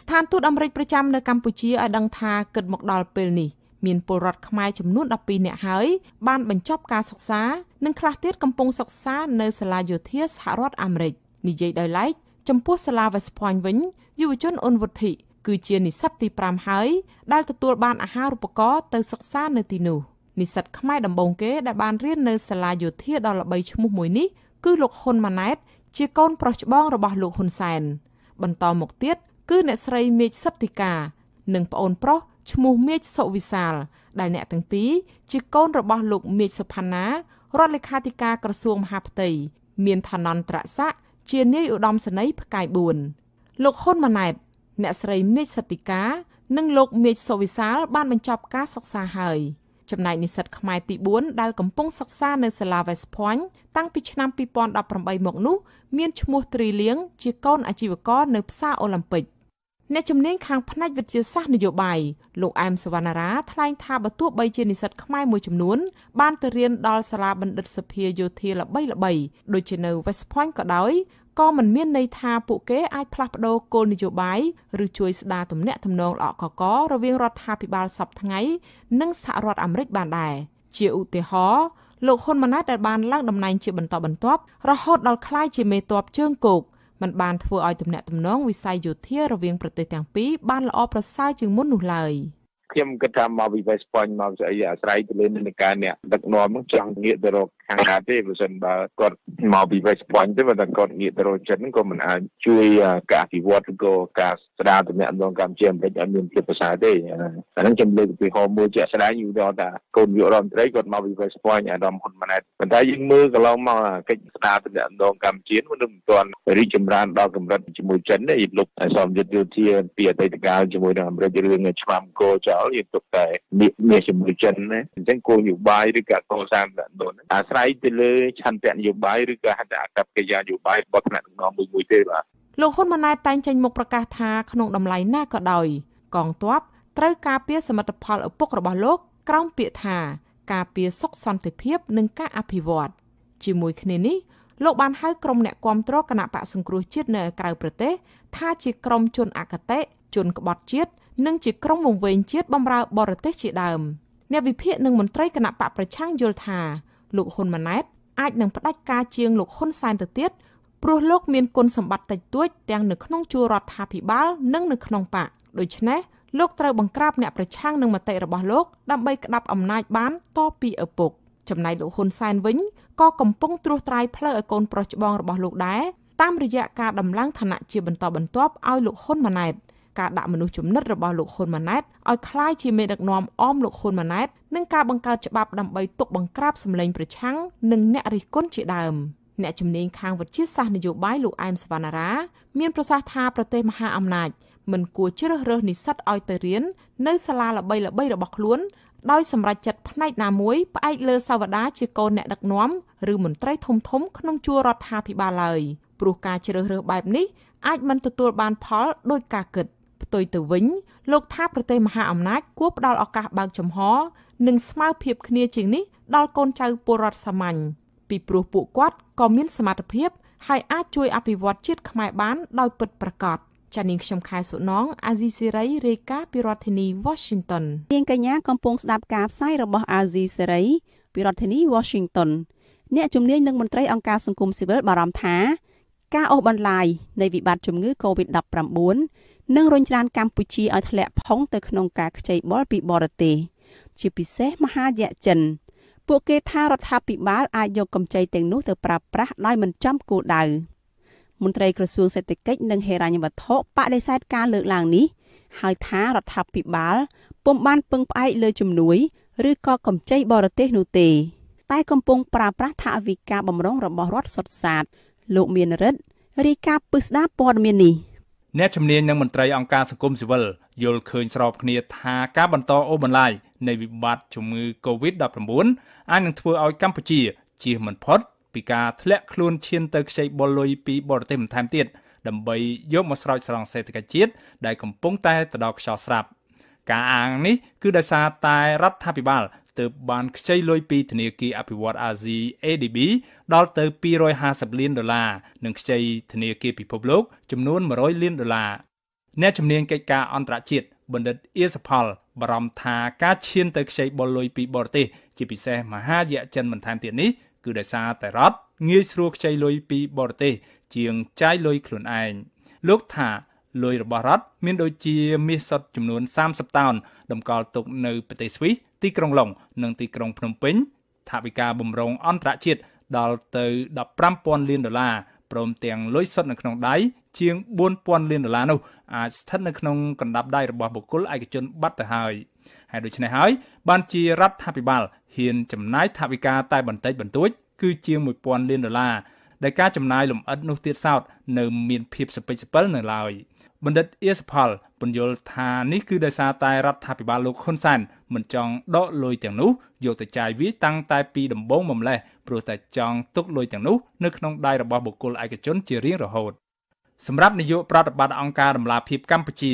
ស្ថានទូតអាមេរិកប្រចាំនៅកម្ពុជាឲ្យដឹងថាគិតមកដល់ពេលនេះមានពលរដ្ឋខ្មែរចំនួន12នាក់ហើយបានបញ្ចប់ការសិក្សា និងខ្លះទៀតកំពុងសិក្សា នៅសាលាយោធាសហរដ្ឋអាមេរិកនិយាយដោយឡែកចំពោះសាលា West Point វិញយុវជនអូនវុធីគឺជានិស្សិតទី5ហើយដែលទទួលបានអាហារូបករណ៍ទៅសិក្សានៅទីនោះនិស្សិតខ្មែរដំបងគេដែលបានរៀននៅសាលាយោធាដ៏ល្បីឈ្មោះមួយនេះគឺលោកហ៊ុនម៉ាណែត ជាកូនប្រុសច្បងរបស់លោកហ៊ុនសែន បន្តមកទៀតគឺអ្នកស្រីមេឃសិទ្ធិកានិងប្អូនប្រុសឈ្មោះមេឃសុវិសាល ដែលអ្នកទាំងពីរជាកូនរបស់លោកមេឃសុផាណារដ្ឋលេខាធិការក្រសួងមហាផ្ទៃមានឋានន្តរស័ក្តិជានាយឧត្តមសេនីយ៍ផ្កាយ4លោកហ៊ុនម៉ាណែតអ្នកស្រីមេឃសតិកានិងលោកមេឃសុវិសាល បានបញ្ចប់ការសិក្សាហើយចំណែកនិស្សិតខ្មែរទី4ដែលកំពុងសិក្សានៅសាលា West Point តាំងពីឆ្នាំ2018មកនោះមានឈ្មោះត្រីលៀងជាកូនអាជីវករ នៅផ្សារអូឡ িম্প ពិកអ្នកជំនាញខាងផ្នែកវិទ្យាសាស្ត្រនយោបាយលោកអែមសវណ្ណារាថ្លែងថាបើទោះបីជានិស្សិតខ្មែរមួយចំនួន បានទៅរៀនដល់សាលាបណ្ឌិតសភាយោធាល្បីៗដូចជានៅ West Point ក៏ដោយក៏មិនមានន័យថាពួកគេអាចផ្លាស់ប្តូរគោលនយោបាយឬជួយស្ដារទំនាក់ទំនងល្អកករវាងរដ្ឋាភិបាលសពថ្ងៃនិងសហរដ្ឋអាមេរិកបានដែរជាឧទាហរណ៍លោកហ៊ុនម៉ាណែតដែលបានឡើងតំណែងជាបន្តបន្ទាប់រហូតដល់ក្លាយជាមេតបជើងគោកมันបានធ្វើឲ្យទំនាក់ទំនងវិស័យយោធារវាង ប្រទេសទាំងពីរបានល្អប្រសើរជាងមុននោះឡើយ។ខ្ញុំគិតថាមកពី West Point មកស្អីអាស្រ័យទៅលើនិន្នាការអ្នកដឹកនាំហ្នឹងចង់ងាកទៅរកខាងណាទេប្រសិនបើគាត់មកពី West Point ទេបើតែគាត់ងាកទៅរកចិនហ្នឹងក៏មិនអាចជួយការអភិវឌ្ឍឬក៏ការស្ដារតំណែងដល់កម្ពុជាអាមេរិកឲ្យមានភាពប្រសើរទេអាហ្នឹងខ្ញុំលើកពីហោមួយជាក់ស្ដែងយូរដល់ថាកូនយុរដ្ឋមន្ត្រីគាត់មកពី West Point អាដាមហ៊ុនម៉ាណែតប៉ុន្តែយើងមើលកន្លងមកកិច្ចស្ដារតំណែងដល់កម្ពុជាមិននឹងមិនទាន់រីកចម្រើនដល់កម្រិតជាមួយចិនទេលុបសមយុទ្ធយោធាពីអតីតកាលជាមួយនឹងអាមេរិករឿងឆ្មាំកោចោដល់យើងទុកតែនេះនេះជាមួយចិនណាអញ្ចឹងគោលនយោបាយឬក៏កសាងដាក់ដូនអាស្រ័យទៅលើឆន្ទៈនយោបាយឬក៏ហត្ថអកប្បកិរិយានយោបាយរបស់ថ្នាក់ដឹកនាំមួយមួយទេបាទលោកហ៊ុនម៉ាណែតតែងចេញមុខប្រកាសថាក្នុងតម្លៃណាក៏ដោយ កងទ័ពត្រូវការពារសមិទ្ធផលឪពុករបស់លោកក្រោមពាក្យថាការពារសុខសន្តិភាពនិងការអភិវឌ្ឍជាមួយគ្នានេះលោកបានហៅក្រុមអ្នកគាំទ្រគណៈបកសង្គ្រោះជាតិនៅក្រៅប្រទេស ថាជាក្រុមជនអកតេជនក្បត់ជាតិនិងជាក្រុមវង្វេងជាតិបម្រើបរទេសជាដើមអ្នកវិភាគនិងមន្ត្រីគណៈបកប្រឆាំងយល់ថា លោកហ៊ុនម៉ាណែតអាចនឹងផ្ដាច់ការជាងលោកហ៊ុនសែនទៅទៀតព្រោះលោកមានគុណសម្បត្តិតិចតួចទាំងនៅក្នុងជួររដ្ឋាភិបាលនិងនៅក្នុងបកដូច្នេះលោកត្រូវបង្ក្រាបអ្នកប្រឆាំងនឹងមតិរបស់លោកដើម្បីក្តាប់អំណាចបានតពីឪពុកចំណែកលោកហ៊ុនសែនវិញក៏កំពុងត្រួសត្រាយផ្លូវឲ្យកូនប្រុសច្បងរបស់លោកដែរតាមរយៈការដំឡើងឋានៈជាបន្តបន្ទាប់ឲ្យលោកហ៊ុនម៉ាណែតការដាក់មនុស្សចំណិតរបស់លោកហ៊ុនម៉ាណែតឲ្យคล้ายជាមេដឹកនាំអមលោកហ៊ុនម៉ាណែតនិងការបង្កើតច្បាប់ដើម្បីទុកបង្ក្រាបសម្លេងប្រឆាំងនិងអ្នករិះគន់ជាដើម អ្នកជំនាញខាងវិទ្យាសាស្ត្រនយោបាយលោកអែមសវណ្ណារាមានប្រសាសន៍ថាប្រទេសមហាអំណាច មិនគួរជ្រើសរើសនិស្សិតឲ្យទៅរៀននៅសាលាល្បីៗរបស់ខ្លួន ដោយសម្រេចចិត្តផ្នែកណាមួយផ្អែកលើសាវតាជាកូនអ្នកដឹកនាំឬមន្ត្រីធំធំក្នុងជួររដ្ឋាភិបាលឡើយព្រោះការជ្រើសរើសបែបនេះអាចមិនទទួលបានផលដោយការគិត។ផ្ទុយទៅវិញលោកថាប្រទេសមហាអំណាចគួរផ្ដល់ឱកាសបើកចំហ និងស្មើភាពគ្នាជាងនេះដល់កូនចៅពលរដ្ឋសាមញ្ញពីព្រោះពួកគាត់ក៏មានសមត្ថភាពហើយអាចជួយអភិវឌ្ឍជាតិខ្មែរបានដោយពិតប្រាកដចានាងខ្ញុំខែសុណងអាស៊ីសេរីរាយការណ៍ពីរដ្ឋធានី Washington នាងកញ្ញាកំពុងស្ដាប់ការផ្សាយរបស់អាស៊ីសេរីពីរដ្ឋធានី Washington អ្នកជំនាញនិងមន្ត្រីអង្គការសង្គមស៊ីវិលបារម្ភថា ការអូសបន្លាយនៃវិបត្តិជំងឺ Covid-19 និងរុញច្រានកម្ពុជាឲ្យធ្លាក់ផុងទៅក្នុងការខ្ចីបុលពីបរទេសជាពិសេសមហាយៈចិនពួកគេថារដ្ឋាភិបាលអាចយកកម្ចីទាំងនោះទៅប្រើប្រាស់ដោយមិនចំគោលដៅមន្ត្រីក្រសួងសេដ្ឋកិច្ចនិងហិរញ្ញវត្ថុបដិសេធការលើកឡើងនេះហើយថារដ្ឋាភិបាលពុំបានពឹងផ្អែកលើជំនួយ ឬក៏កម្ចីបរទេសនោះទេតែកំពុងប្រើប្រាស់ថវិកាបំរុងរបស់រដ្ឋសុទ្ធសាធលោកមានរិទ្ធរាយការណ៍ពឹស្ដាព័ត៌មាននេះ។អ្នកជំនាញនិងមន្ត្រីអង្គការសង្គមស៊ីវិលយល់ឃើញស្របគ្នាថាការបន្តអូសបន្លាយនៃវិបត្តិជំងឺ Covid-19 អាចនឹងធ្វើឲ្យកម្ពុជាជៀសមិនផុតពីការធ្លាក់ខ្លួនឈានទៅខ្ចីបុលលុយពីបរទេសបន្ថែមទៀតដើម្បីយកមកស្រោចស្រង់សេដ្ឋកិច្ចជាតិដែលកំពុងតែទៅដល់ខ្យល់ស្រាប់ការអាងនេះគឺដោយសារតែរដ្ឋាភិបាលទើបបានខ្ចីលុយពីធនាគារអភិវឌ្ឍន៍អាស៊ី ADB ដល់ទៅ250លានដុល្លារនិងខ្ចីធនាគារពិភពលោកចំនួន100លានដុល្លារអ្នកជំនាញកិច្ចការអន្តរជាតិបណ្ឌិតអៀសផលបារម្ភថាការឈាន ទៅខ្ចីបុលលុយពីបរទេស ជាពិសេសមហាយៈចិនបន្ថែមទៀតនេះគឺដោយសារតែរដ្ឋងាយស្រួលខ្ចីលុយពីបរទេសជាងចាយលុយខ្លួនឯងលោកថាលុយរបស់រដ្ឋមានដូចជាមាសសុទ្ធចំនួន30តោនតម្កល់ទុកនៅប្រទេសស្វីសទីក្រុងឡុងនិងទីក្រុងភ្នំពេញថវិកាបំរុងអន្តរជាតិដល់ទៅ15,000លានដុល្លារព្រមទាំងលុយសុទ្ធនៅក្នុងដៃជាង4,000លានដុល្លារនោះអាចស្ថិតនៅក្នុងកណ្ដាប់ដៃរបស់បុគ្គលឯកជនបាត់ទៅហើយហើយដូច្នេះហើយ បានជារដ្ឋាភិបាលហ៊ានចំណាយថវិកាតែបន្តិចបន្តួចគឺជាង1000លានដុល្លារដែលការចំណាយលំអិតនោះទៀតសោតនៅមានភាពសពេចសពិលនៅឡើយ។បណ្ឌិតអៀសផលពន្យល់ថានេះគឺដោយសារតែរដ្ឋាភិបាលលោកហ៊ុនសែនមិនចង់ដកលុយទាំងនោះយកទៅចាយវាតាំងតែពីដំបូងមកម្លេះព្រោះតែចង់ទុកលុយទាំងនោះនៅក្នុងដៃរបស់បុគ្គលឯកជនជារៀងរហូតសម្រាប់នាយកប្រតិបត្តិអង្គការដំឡាភិបកម្ពុជា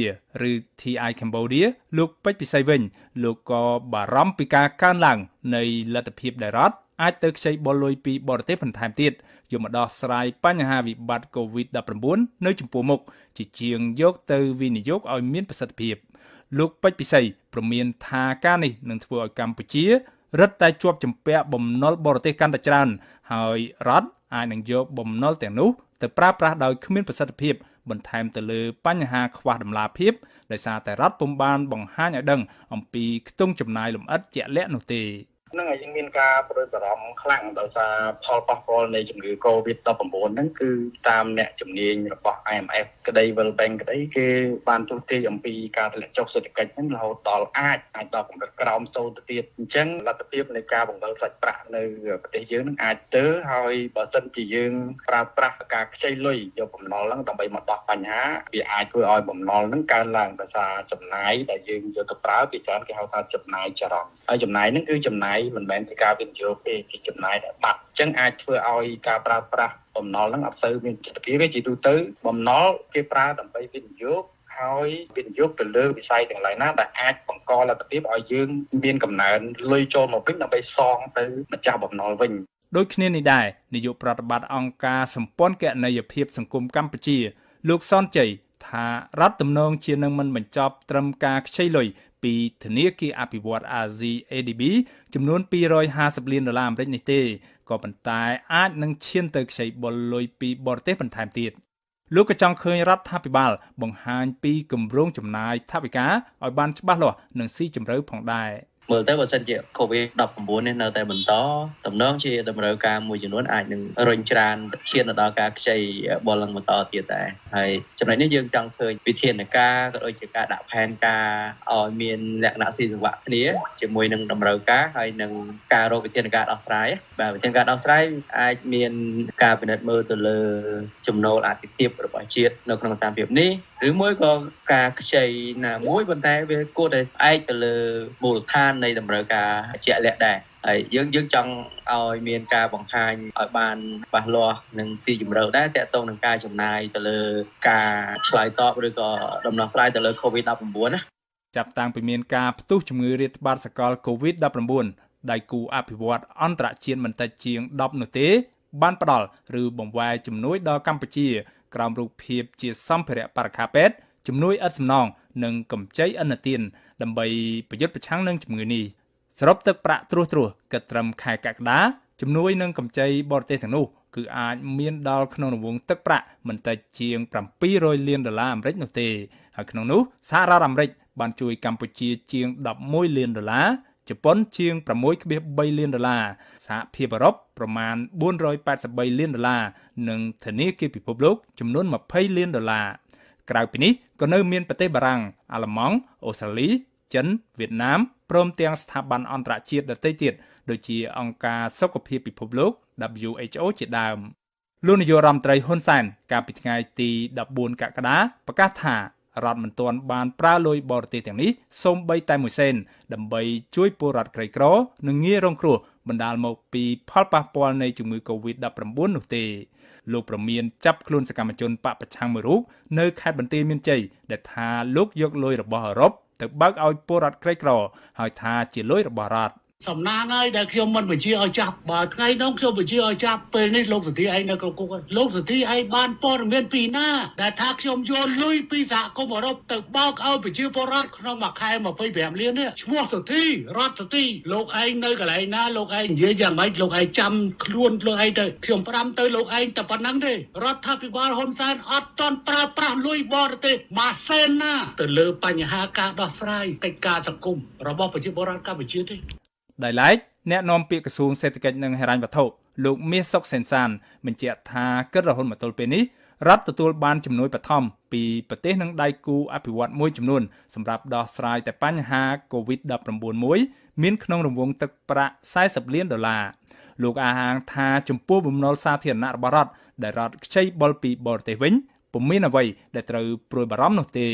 ឬ TI Cambodia លោកពេជ្រពិសីវិញលោកក៏បារម្ភពីការកើនឡើងនៃលទ្ធភាពដែលរដ្ឋអាចទៅខ្ចីបុលលុយពី បរទេសបន្ថែមទៀតយកមកដោះស្រាយបញ្ហាវិបត្តិ COVID-19 នៅចំពោះមុខជាជាងយក ទៅវិនិយោគឲ្យមានប្រសិទ្ធភាព លោកពេជ្រពិសីប្រមាន ថាការនេះនឹងធ្វើឲ្យកម្ពុជារឹតតែជាប់ជំពាក់បំណុលបរទេសកាន់តែច្រើន ហើយរដ្ឋអាចនឹងយកបំណុលទាំងនោះទៅប្រើប្រាស់ដោយគ្មានប្រសិទ្ធភាព បន្ថែមទៅលើបញ្ហាខ្វះដំណាភាពដោយសារតែរដ្ឋពុំបាន បង្ហាញឲ្យដឹង អំពីខ្ទង់ចំណាយលំអិតជាក់លាក់នោះទេនឹងហើយយើងមានការប្រួយបារម្ភខ្លាំងដោយសារផលប៉ះពាល់នៃជំងឺ Covid-19 ហ្នឹងគឺតាមអ្នកជំនាញរបស់ IMF ក្តី World Bank ក្តីគេបានទស្សទាយអំពីការធ្លាក់ចុះសេដ្ឋកិច្ចហ្នឹងរហូតដល់អាចអាចដល់កម្រិតក្រោមសូន្យទៅទៀតអញ្ចឹងលទ្ធភាពនៃការបង្វិលសាច់ប្រាក់នៅប្រទេសយើងនឹងអាចទៅហើយបើសិនជាយើងប្រើប្រាស់ការខ្ចីលុយយកបំណុលហ្នឹងដើម្បីមកដោះបញ្ហាវាអាចធ្វើឲ្យបំណុលហ្នឹងកើនឡើងដោយសារចំណាយដែលយើងយកទៅប្រើពីច្រើនគេហៅថាចំណាយចរន្តហើយចំណាយហ្នឹងគឺចំណាយមិនមែនជាការវិនិយោគទេជាចំណាយដែលបាត់អញ្ចឹងអាចធ្វើឲ្យការប្រើប្រាស់បំណុលហ្នឹងអត់សូវមានចិត្តភាពទេជាទូទៅបំណុលគេប្រើដើម្បីវិនិយោគហើយវិនិយោគទៅលើវិស័យទាំងឡាយណាដែលអាចបង្កលទ្ធភាពឲ្យយើង មានកំណើនលុយចូលមកវិញដើម្បីសងទៅម្ចាស់បំណុលវិញដូចគ្នានេះដែរនាយកប្រតិបត្តិអង្គការសម្ព័ន្ធគណនេយ្យភាព សង្គមកម្ពុជាលោកសនជ័យថារដ្ឋទំនងជានឹងមិនបញ្ចប់ត្រឹមការខ្ចីលុយពីធនាគារអភិវឌ្ឍន៍អាស៊ី ADB ចំនួន250លានដុល្លារអាមេរិកនេះទេ ក៏ប៉ុន្តែ អាចនឹងឈាន ទៅខ្ចីបុលលុយពីបរទេសបន្ថែមទៀតលោកក៏ចង់ឃើញរដ្ឋាភិបាលបង្ហាញពីគម្រោងចំណាយថវិកាឲ្យបានច្បាស់លាស់និងស៊ីជម្រៅផងដែរ។មើលទៅបើសិនជា COVID-19 នេះនៅតែបន្តតំណងជាតម្រូវការមួយចំនួនអាចនឹងរុញច្រានឈានទៅដល់ការខ្ចីបុលនឹងបន្តទៀតដែរហើយចំណុចនេះយើងចង់ឃើញវិធានការក៏ដូចជាការដាក់ផែនការឲ្យមានលក្ខណៈស៊ីសង្វាក់គ្នាជាមួយនឹងតម្រូវការហើយនឹងការរកវិធានការដោះស្រាយបាទវិធានការដោះស្រាយអាចមានការពិនិត្យមើលទៅលើចំណូលអាទិភាពរបស់ជាតិនៅក្នុងស្ថានភាពនេះឬមួយក៏ការខ្ចីណាមួយប៉ុន្តែវាគួរតែផ្អែកទៅលើមូលដ្ឋាននៃតម្រូវការជាក់លាក់ដែរហើយយើងយើងចង់ឲ្យមានការបង្ហាញឲ្យបានច្បាស់លាស់និងស៊ីជម្រៅដែរតកតងនឹងការចំណាយទៅលើការឆ្លើយតបឬក៏ដំណោះស្រាយទៅលើ COVID-19 ណាចាប់តាំងពីមានការផ្ទុះជំងឺរាតត្បាតសកល COVID-19 ដៃគូអភិវឌ្ឍអន្តរជាតិមិនតិចជាង10នោះទេ បានផ្ដល់ឬបង្វែរជំនួយដល់កម្ពុជា ក្រោមរូបភាព ជា សម្ភារៈបរិខាពេទ្យជំនួយឥតសំណងនិងកម្ចីអន្តទានដើម្បីប្រយុទ្ធប្រឆាំងនឹងជំងឺនេះសរុបទឹកប្រាក់ត្រួសត្រាសកិត្តិកម្មខែកក្កដាជំនួយនឹងកម្ចីបរទេសទាំងនោះគឺអាចមានដល់ក្នុងរង្វង់ទឹកប្រាក់មិនតិចជាង700លានដុល្លារអាមេរិកនោះទេហើយក្នុងនោះសហរដ្ឋអាមេរិកបានជួយ កម្ពុជាជាង11លានដុល្លារជប៉ុនជាង6.3លានដុល្លារសហភាពអឺរ៉ុបប្រមាណ483លានដុល្លារនិងធនាគារពិភពលោក ចំនួន20លានដុល្លារក្រៅពីនេះក៏នៅមានប្រទេសបារាំងអាល្លឺម៉ង់អូស្ត្រាលីចិនវៀតណាមព្រមទាំងស្ថាប័នអន្តរជាតិដទៃទៀតដូចជាអង្គការសុខភាពពិភពលោក WHO ជាដើមលោកនាយករដ្ឋមន្ត្រីហ៊ុនសែន កាលពីថ្ងៃទី14កក្កដាប្រកាសថារដ្ឋមិនទាន់បានប្រើលុយបរទេសទាំងនេះសូម្បីតែមួយសេន ដើម្បីជួយពលរដ្ឋក្រីក្រនិងងាយរងគ្រោះបណ្ដាលមកពីផលប៉ះពាល់នៃជំងឺ Covid-19 នោះទេលោកប្រមានចាប់ខ្លួនសកម្មជនបកប្រឆាំងមួយរូបនៅខេត្តបន្ទាយមានជ័យដែលថាលោកយកលុយរបស់អឺរ៉ុបទៅបើកឲ្យពលរដ្ឋក្រីក្រហើយថាជាលុយរបស់រដ្ឋសំណាងហើយដែលខ្ញុំមិនបញ្ជាឲ្យចាប់បើថ្ងៃនោះខ្ញុំបញ្ជាឲ្យចាប់ពេលនេះលោកសន្តិឯងនៅក្នុងគុកលោកសន្តិឯងបានព័ត៌មានពីណាដែលថាខ្ញុំយកលុយពីសហគមន៍អឺរ៉ុបទៅបោកឲ្យប្រជាពលរដ្ឋក្នុងមួយខែ25លាននេះឈ្មោះសន្តិរដ្ឋសន្តិលោកឯងនៅកន្លែងណាលោកឯងនិយាយយ៉ាងម៉េចលោកឯងចាំខ្លួនលោកឯងទៅខ្ញុំប្រាំទៅលោកឯងតែប៉ុណ្ណឹងទេរដ្ឋាភិបាលហ៊ុនសែនអត់តន់ប្រើប្រាស់លុយបរទេសម៉ាសេនណាទៅលើ បញ្ហាការដោះស្រាយកិច្ចការសង្គមរបស់ប្រជាពលរដ្ឋកម្ពុជាទេដោយឡែកអ្នកនាំពាក្យក្រសួងសេដ្ឋកិច្ចនិងហិរញ្ញវត្ថុលោកមាសសុកសេនសានបញ្ជាក់ថាគិតរហូតមកទល់ពេលនេះរដ្ឋទទួលបានជំនួយបឋមពីប្រទេសនិងដៃគូអភិវឌ្ឍន៍មួយចំនួនសម្រាប់ដោះស្រាយតែបញ្ហា COVID-19 មួយមានក្នុង រង្វង់ទឹកប្រាក់40លានដុល្លារលោកអាហាង ថាចំពោះបំណុល សាធារណៈរបស់រដ្ឋដែលរដ្ឋខ្ចីបុលពីបរទេសវិញពុំមានអ្វី ដែលត្រូវព្រួយបារម្ភនោះទេ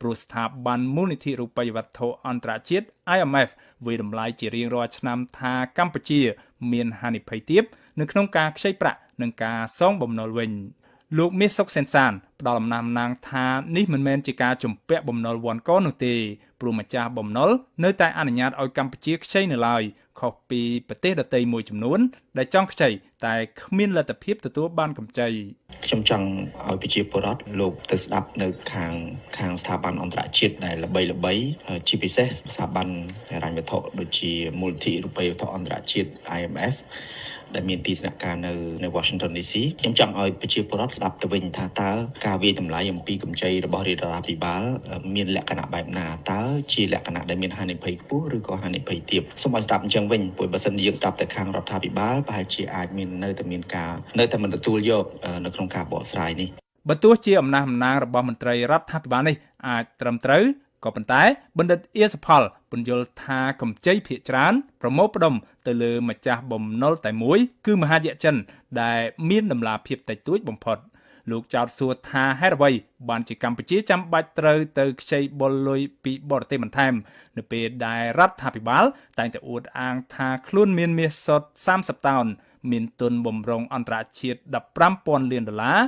ព្រោះស្ថាប័នមូលនិធិរូបិយវត្ថុអន្តរជាតិ IMF វិតម្លាយជារៀងរាល់ឆ្នាំថាកម្ពុជា មានហានិភ័យទាបនៅក្នុងការខ្ចីប្រាក់និងការសងបំណុលវិញ។លោកមាសសុកសេនសានផ្ដល់អំណះអំងថានេះមិនមែនជាការជំពាក់បំណុលវ៉ាន់កនោះទេព្រោះម្ចាស់បំណុលនៅតែអនុញ្ញាតឲ្យកម្ពុជាខ្ចីនៅឡើយខុសពីប្រទេសដទៃមួយចំនួនដែលចង់ខ្ចីតែគ្មានលទ្ធភាពទទួលបានកម្ចីខ្ញុំចង់ឲ្យប្រជាពលរដ្ឋលោកទៅស្ដាប់នៅ ខាងខាងស្ថាប័នអន្តរជាតិដែលល្បីល្បីជាពិសេសស្ថាប័នរញ្ញវត្ថុដូចជាមូលនិធិរូបិយវត្ថុអន្តរជាតិ IMF ដែលមានទីស្នាក់ការនៅនៅ Washington DC ខ្ញុំចង់ឲ្យប្រជាពលរដ្ឋស្ដាប់ទៅវិញ ថាតើការវាយតម្លៃអំពីកម្ចីរបស់រាជរដ្ឋាភិបាលមានលក្ខណៈបែបណាតើជាលក្ខណៈដែលមានហានិភ័យខ្ពស់ឬក៏ហានិភ័យទាបសូមឲ្យស្ដាប់អញ្ចឹងវិញព្រោះបើសិនជាយើងស្ដាប់តែខាងរដ្ឋាភិបាលប្រហែលជាអាចមាននៅតែមានការនៅតែមិនទទួលយកនៅក្នុងការបកស្រាយនេះបើទោះជាអំណះអំណាងរបស់មន្ត្រីរដ្ឋាភិបាលនេះអាចត្រឹមត្រូវក៏ប៉ុន្តែបណ្ឌិតអៀសផលពន្យល់ថាកម្ចីភាកច្រើនប្រមូលផ្ដុំទៅលើម្ចាស់បំណុលតែមួយគឺមហាយចិន ដែលមានដំណាភាពតិចតួចបំផុតលោកចោតសួរថាហេតុអ្វី បានជាកម្ពុជាចាំបាច់ត្រូវទៅខ្ចីបុលលុយពីបរទេសបន្ថែម នៅពេលដែលរដ្ឋាភិបាលតែងតែអួតអាងថាខ្លួនមាន មាសសុទ្ធ30តោនមានទុនបំរុងអន្តរជាតិ15,000លានដុល្លារ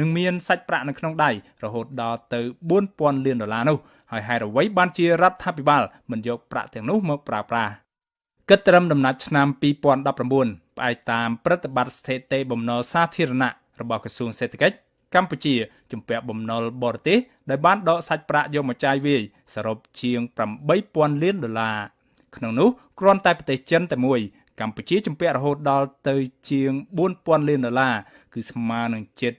និងមានសាច់ប្រាក់នៅក្នុងដៃរហូតដល់ទៅ4,000លានដុល្លារនោះ។ហើយហេតុអ្វីបានជារដ្ឋាភិបាលមិនយកប្រាក់ទាំងនោះមកប្រើប្រាស់គិតត្រឹមដំណាច់ឆ្នាំ2019ផ្អែកតាមប្រតិបត្តិស្ថិតិបំណុលសាធារណៈរបស់ក្រសួងសេដ្ឋកិច្ចកម្ពុជាជំពាក់បំណុលបរទេសដែលបានដកសាច់ប្រាក់យកមកចាយវាយសរុបជាង8000លានដុល្លារក្នុងនោះគ្រាន់តែប្រទេសចិន តែមួយកម្ពុជាជំពាក់រហូតដល់ទៅជាង4000លានដុល្លារគឺស្មើនឹងជិត